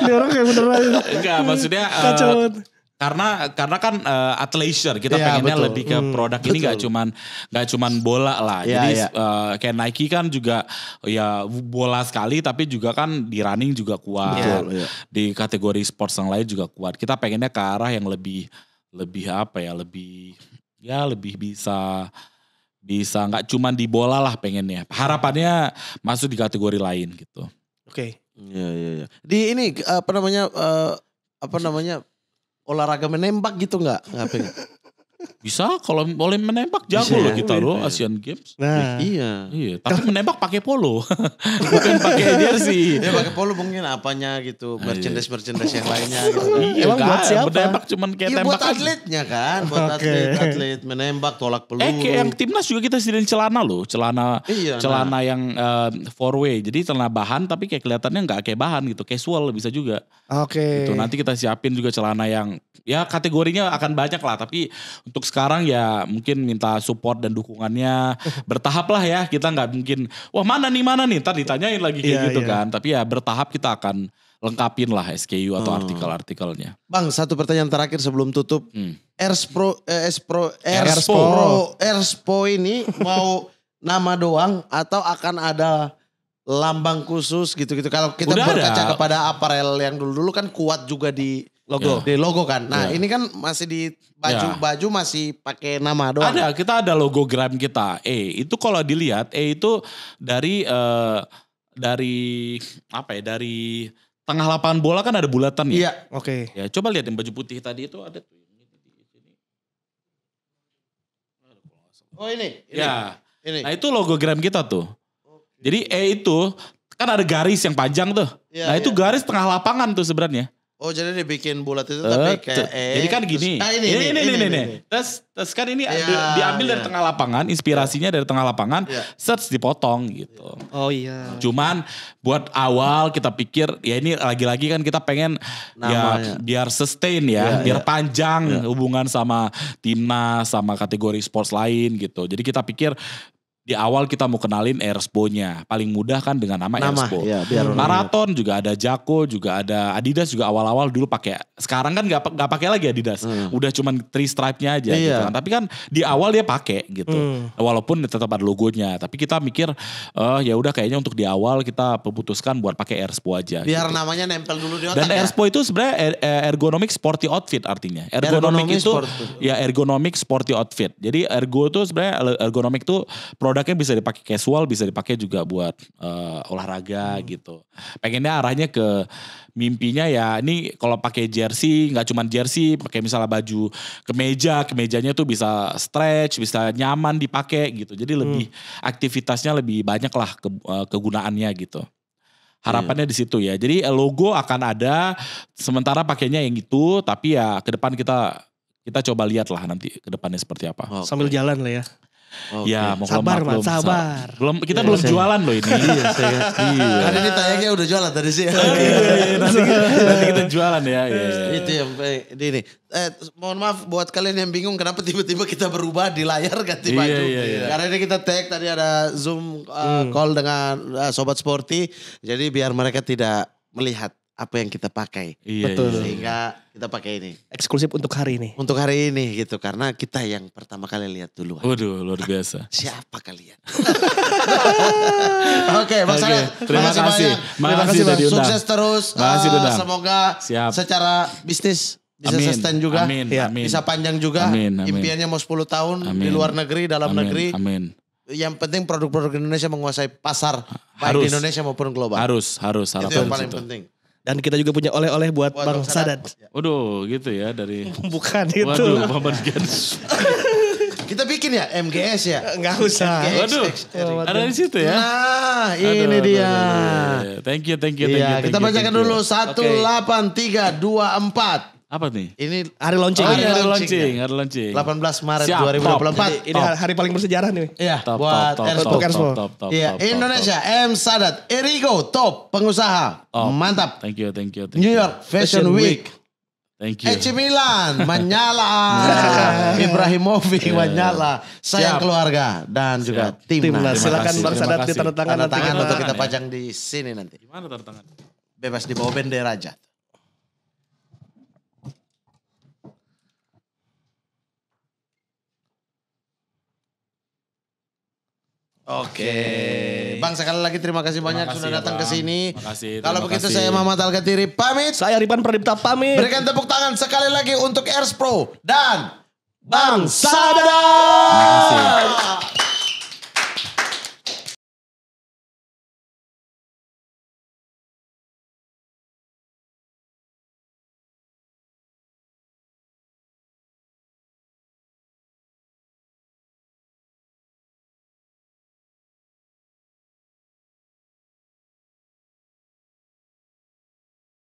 Ini orang kayak beneran. Enggak maksudnya. Uh, karena karena kan uh, athleisure kita yeah, pengennya betul. lebih ke hmm, produk ini nggak cuman nggak cuman bola lah yeah, jadi yeah. Iya. Uh, kayak Nike kan juga ya bola sekali tapi juga kan di running juga kuat yeah. Iya. Iya. di kategori sports yang lain juga kuat kita pengennya ke arah yang lebih lebih apa ya lebih ya lebih bisa bisa nggak cuman di bola lah pengennya harapannya masuk di kategori lain gitu oke okay. ya ya yeah. di ini apa namanya uh, apa namanya olahraga menembak gitu nggak? Bisa kalau boleh menembak jago loh kita loh Asian Games. Nah, iya. Iya, tapi menembak pakai polo. Bukan pakai jersey. Ya pakai polo mungkin apanya gitu, iya. merchandise-merchandise yang lainnya gitu. Iya, Emang kan? buat siapa? Menembak cuman kayak ya, tembak. buat atletnya kan, buat okay. atlet, atlet menembak tolak peluru. Eh, kayak yang timnas juga kita sediain celana loh, celana iya, nah. celana nah. yang uh, four way. Jadi celana bahan tapi kayak kelihatannya nggak kayak bahan gitu, casual bisa juga. Oke. Okay. Itu nanti kita siapin juga celana yang ya kategorinya akan banyak lah, tapi untuk sekarang ya mungkin minta support dan dukungannya bertahap lah ya. Kita nggak mungkin wah mana nih mana nih. Ntar ditanyain lagi kayak yeah, gitu yeah. kan. Tapi ya bertahap kita akan lengkapin lah SKU atau hmm. artikel-artikelnya. Bang, satu pertanyaan terakhir sebelum tutup. Hmm. Airspro, eh, Airspro, eh, ini mau nama doang atau akan ada lambang khusus gitu-gitu? Kalau kita Udah berkaca ada. kepada aparel yang dulu-dulu kan kuat juga di logo. Iya. Di logo kan. Nah, iya. ini kan masih di baju iya. baju masih pakai nama doang. Ada, kita ada logo logogram kita. E itu kalau dilihat E itu dari uh, dari apa ya? Dari tengah lapangan bola kan ada bulatan ya. Iya, oke. Okay. Ya, coba lihat yang baju putih tadi itu ada tuh. Oh ini, ini. Ya. Ini. Nah itu logo logogram kita tuh. Okay. Jadi E itu kan ada garis yang panjang tuh. Ya, nah itu garis tengah lapangan tuh sebenarnya. Oh jadi dia bikin bulat itu tapi eh, kayak eh, Jadi kan eh, gini. Terus, ah, ini, ini, ini, ini, ini, ini, ini. Terus, terus kan ini ya, diambil ya. dari tengah lapangan, inspirasinya iya. dari tengah lapangan, ya. search dipotong gitu. Oh iya. Cuman buat awal kita pikir ya ini lagi-lagi kan kita pengen ya, Namanya. ya biar sustain ya, ya biar ya. panjang ya. hubungan sama timnas, sama kategori sports lain gitu. Jadi kita pikir di awal kita mau kenalin Airspo-nya. Paling mudah kan dengan nama, nama Airspo. Ya, biar Marathon juga ada Jako, juga ada Adidas juga awal-awal dulu pakai. Sekarang kan nggak nggak pakai lagi Adidas. Hmm. Udah cuman three stripe-nya aja gitu iya. gitu kan. Tapi kan di awal dia pakai gitu. Hmm. Walaupun tetap ada logonya, tapi kita mikir uh, ya udah kayaknya untuk di awal kita memutuskan buat pakai Airspo aja. Biar gitu. namanya nempel dulu di otak. Dan ya? itu sebenarnya er, er, ergonomic sporty outfit artinya. Ergonomic, ergonomic itu sport. ya ergonomic sporty outfit. Jadi ergo itu sebenarnya ergonomic itu produk produknya bisa dipakai casual, bisa dipakai juga buat uh, olahraga hmm. gitu. Pengennya arahnya ke mimpinya ya ini kalau pakai jersey nggak cuma jersey, pakai misalnya baju kemeja, kemejanya tuh bisa stretch, bisa nyaman dipakai gitu. Jadi hmm. lebih aktivitasnya lebih banyak lah ke, uh, kegunaannya gitu. Harapannya iya. di situ ya. Jadi eh, logo akan ada sementara pakainya yang itu tapi ya ke depan kita kita coba lihat lah nanti ke depannya seperti apa. Okay. Sambil jalan lah ya. Okay. Ya, mau sabar, maklum, sabar. Belum kita yeah, belum saya. jualan loh ini. iya, saya. Iya. ini tayangnya udah jualan tadi sih. Iya, iya, iya. nanti, kita, nanti kita jualan ya. Iya. Itu yang ini ini. Eh, mohon maaf buat kalian yang bingung kenapa tiba-tiba kita berubah di layar ganti baju. iya, iya. Karena ini kita tag tadi ada Zoom uh, hmm. call dengan uh, sobat sporty. Jadi biar mereka tidak melihat apa yang kita pakai. Iya, Betul. Iya, iya. Sehingga kita pakai ini. Eksklusif untuk hari ini. Untuk hari ini gitu karena kita yang pertama kali lihat dulu. Waduh, luar biasa. Siapa kalian? Oke, okay, Mas okay. Terima kasih. Banyak. Terima kasih diundang. Sukses terus. Makasih uh, Semoga Siap. secara bisnis bisa amin. sustain juga. Amin. Ya. amin. Bisa panjang juga. Amin. amin. Impiannya mau 10 tahun amin. di luar negeri, dalam amin. negeri. Amin yang penting produk-produk Indonesia menguasai pasar harus. baik di Indonesia maupun global. Harus, harus. Itu yang paling itu. penting. Dan kita juga punya oleh-oleh buat, Waduh, Bang, Sadat. Ya. Waduh gitu ya dari. Bukan itu. Waduh pembagian. kita bikin ya MGS ya? Enggak usah. MGS, Waduh, oh, ada di situ ya? Nah ini aduh, dia. Aduh, aduh, aduh. Thank you, thank you, thank iya, you. Iya, thank kita bacakan dulu. Satu delapan tiga dua empat. Apa nih? Ini hari launching. Oh, hari, ya? hari launching, hari ya? launching. 18 Maret Siap, 2024. Top. ini top. hari paling bersejarah nih. Iya, top, buat top, top, Top, top, top, top, iya, top, Indonesia, top. M Sadat, Erigo, top pengusaha. Oh, Mantap. Thank you, thank you, thank you. New York Fashion, Fashion Week. Week. Thank you. AC Milan, menyala. Iya. Ibrahimovic, yeah. menyala. Sayang Siap. keluarga dan juga Siap. Tim Silakan Bang Sadat ditandatangani. Tanda tangan untuk kita ya. pajang di sini nanti. Gimana tanda tangan? Bebas di bawah bendera aja. Oke. Okay. Bang sekali lagi terima kasih terima banyak kasih, sudah datang ke sini. Kalau begitu kasih. saya Muhammad Alkatiri pamit. Saya Ripan Pradipta pamit. Berikan tepuk tangan sekali lagi untuk Airs Pro dan Bang Sada.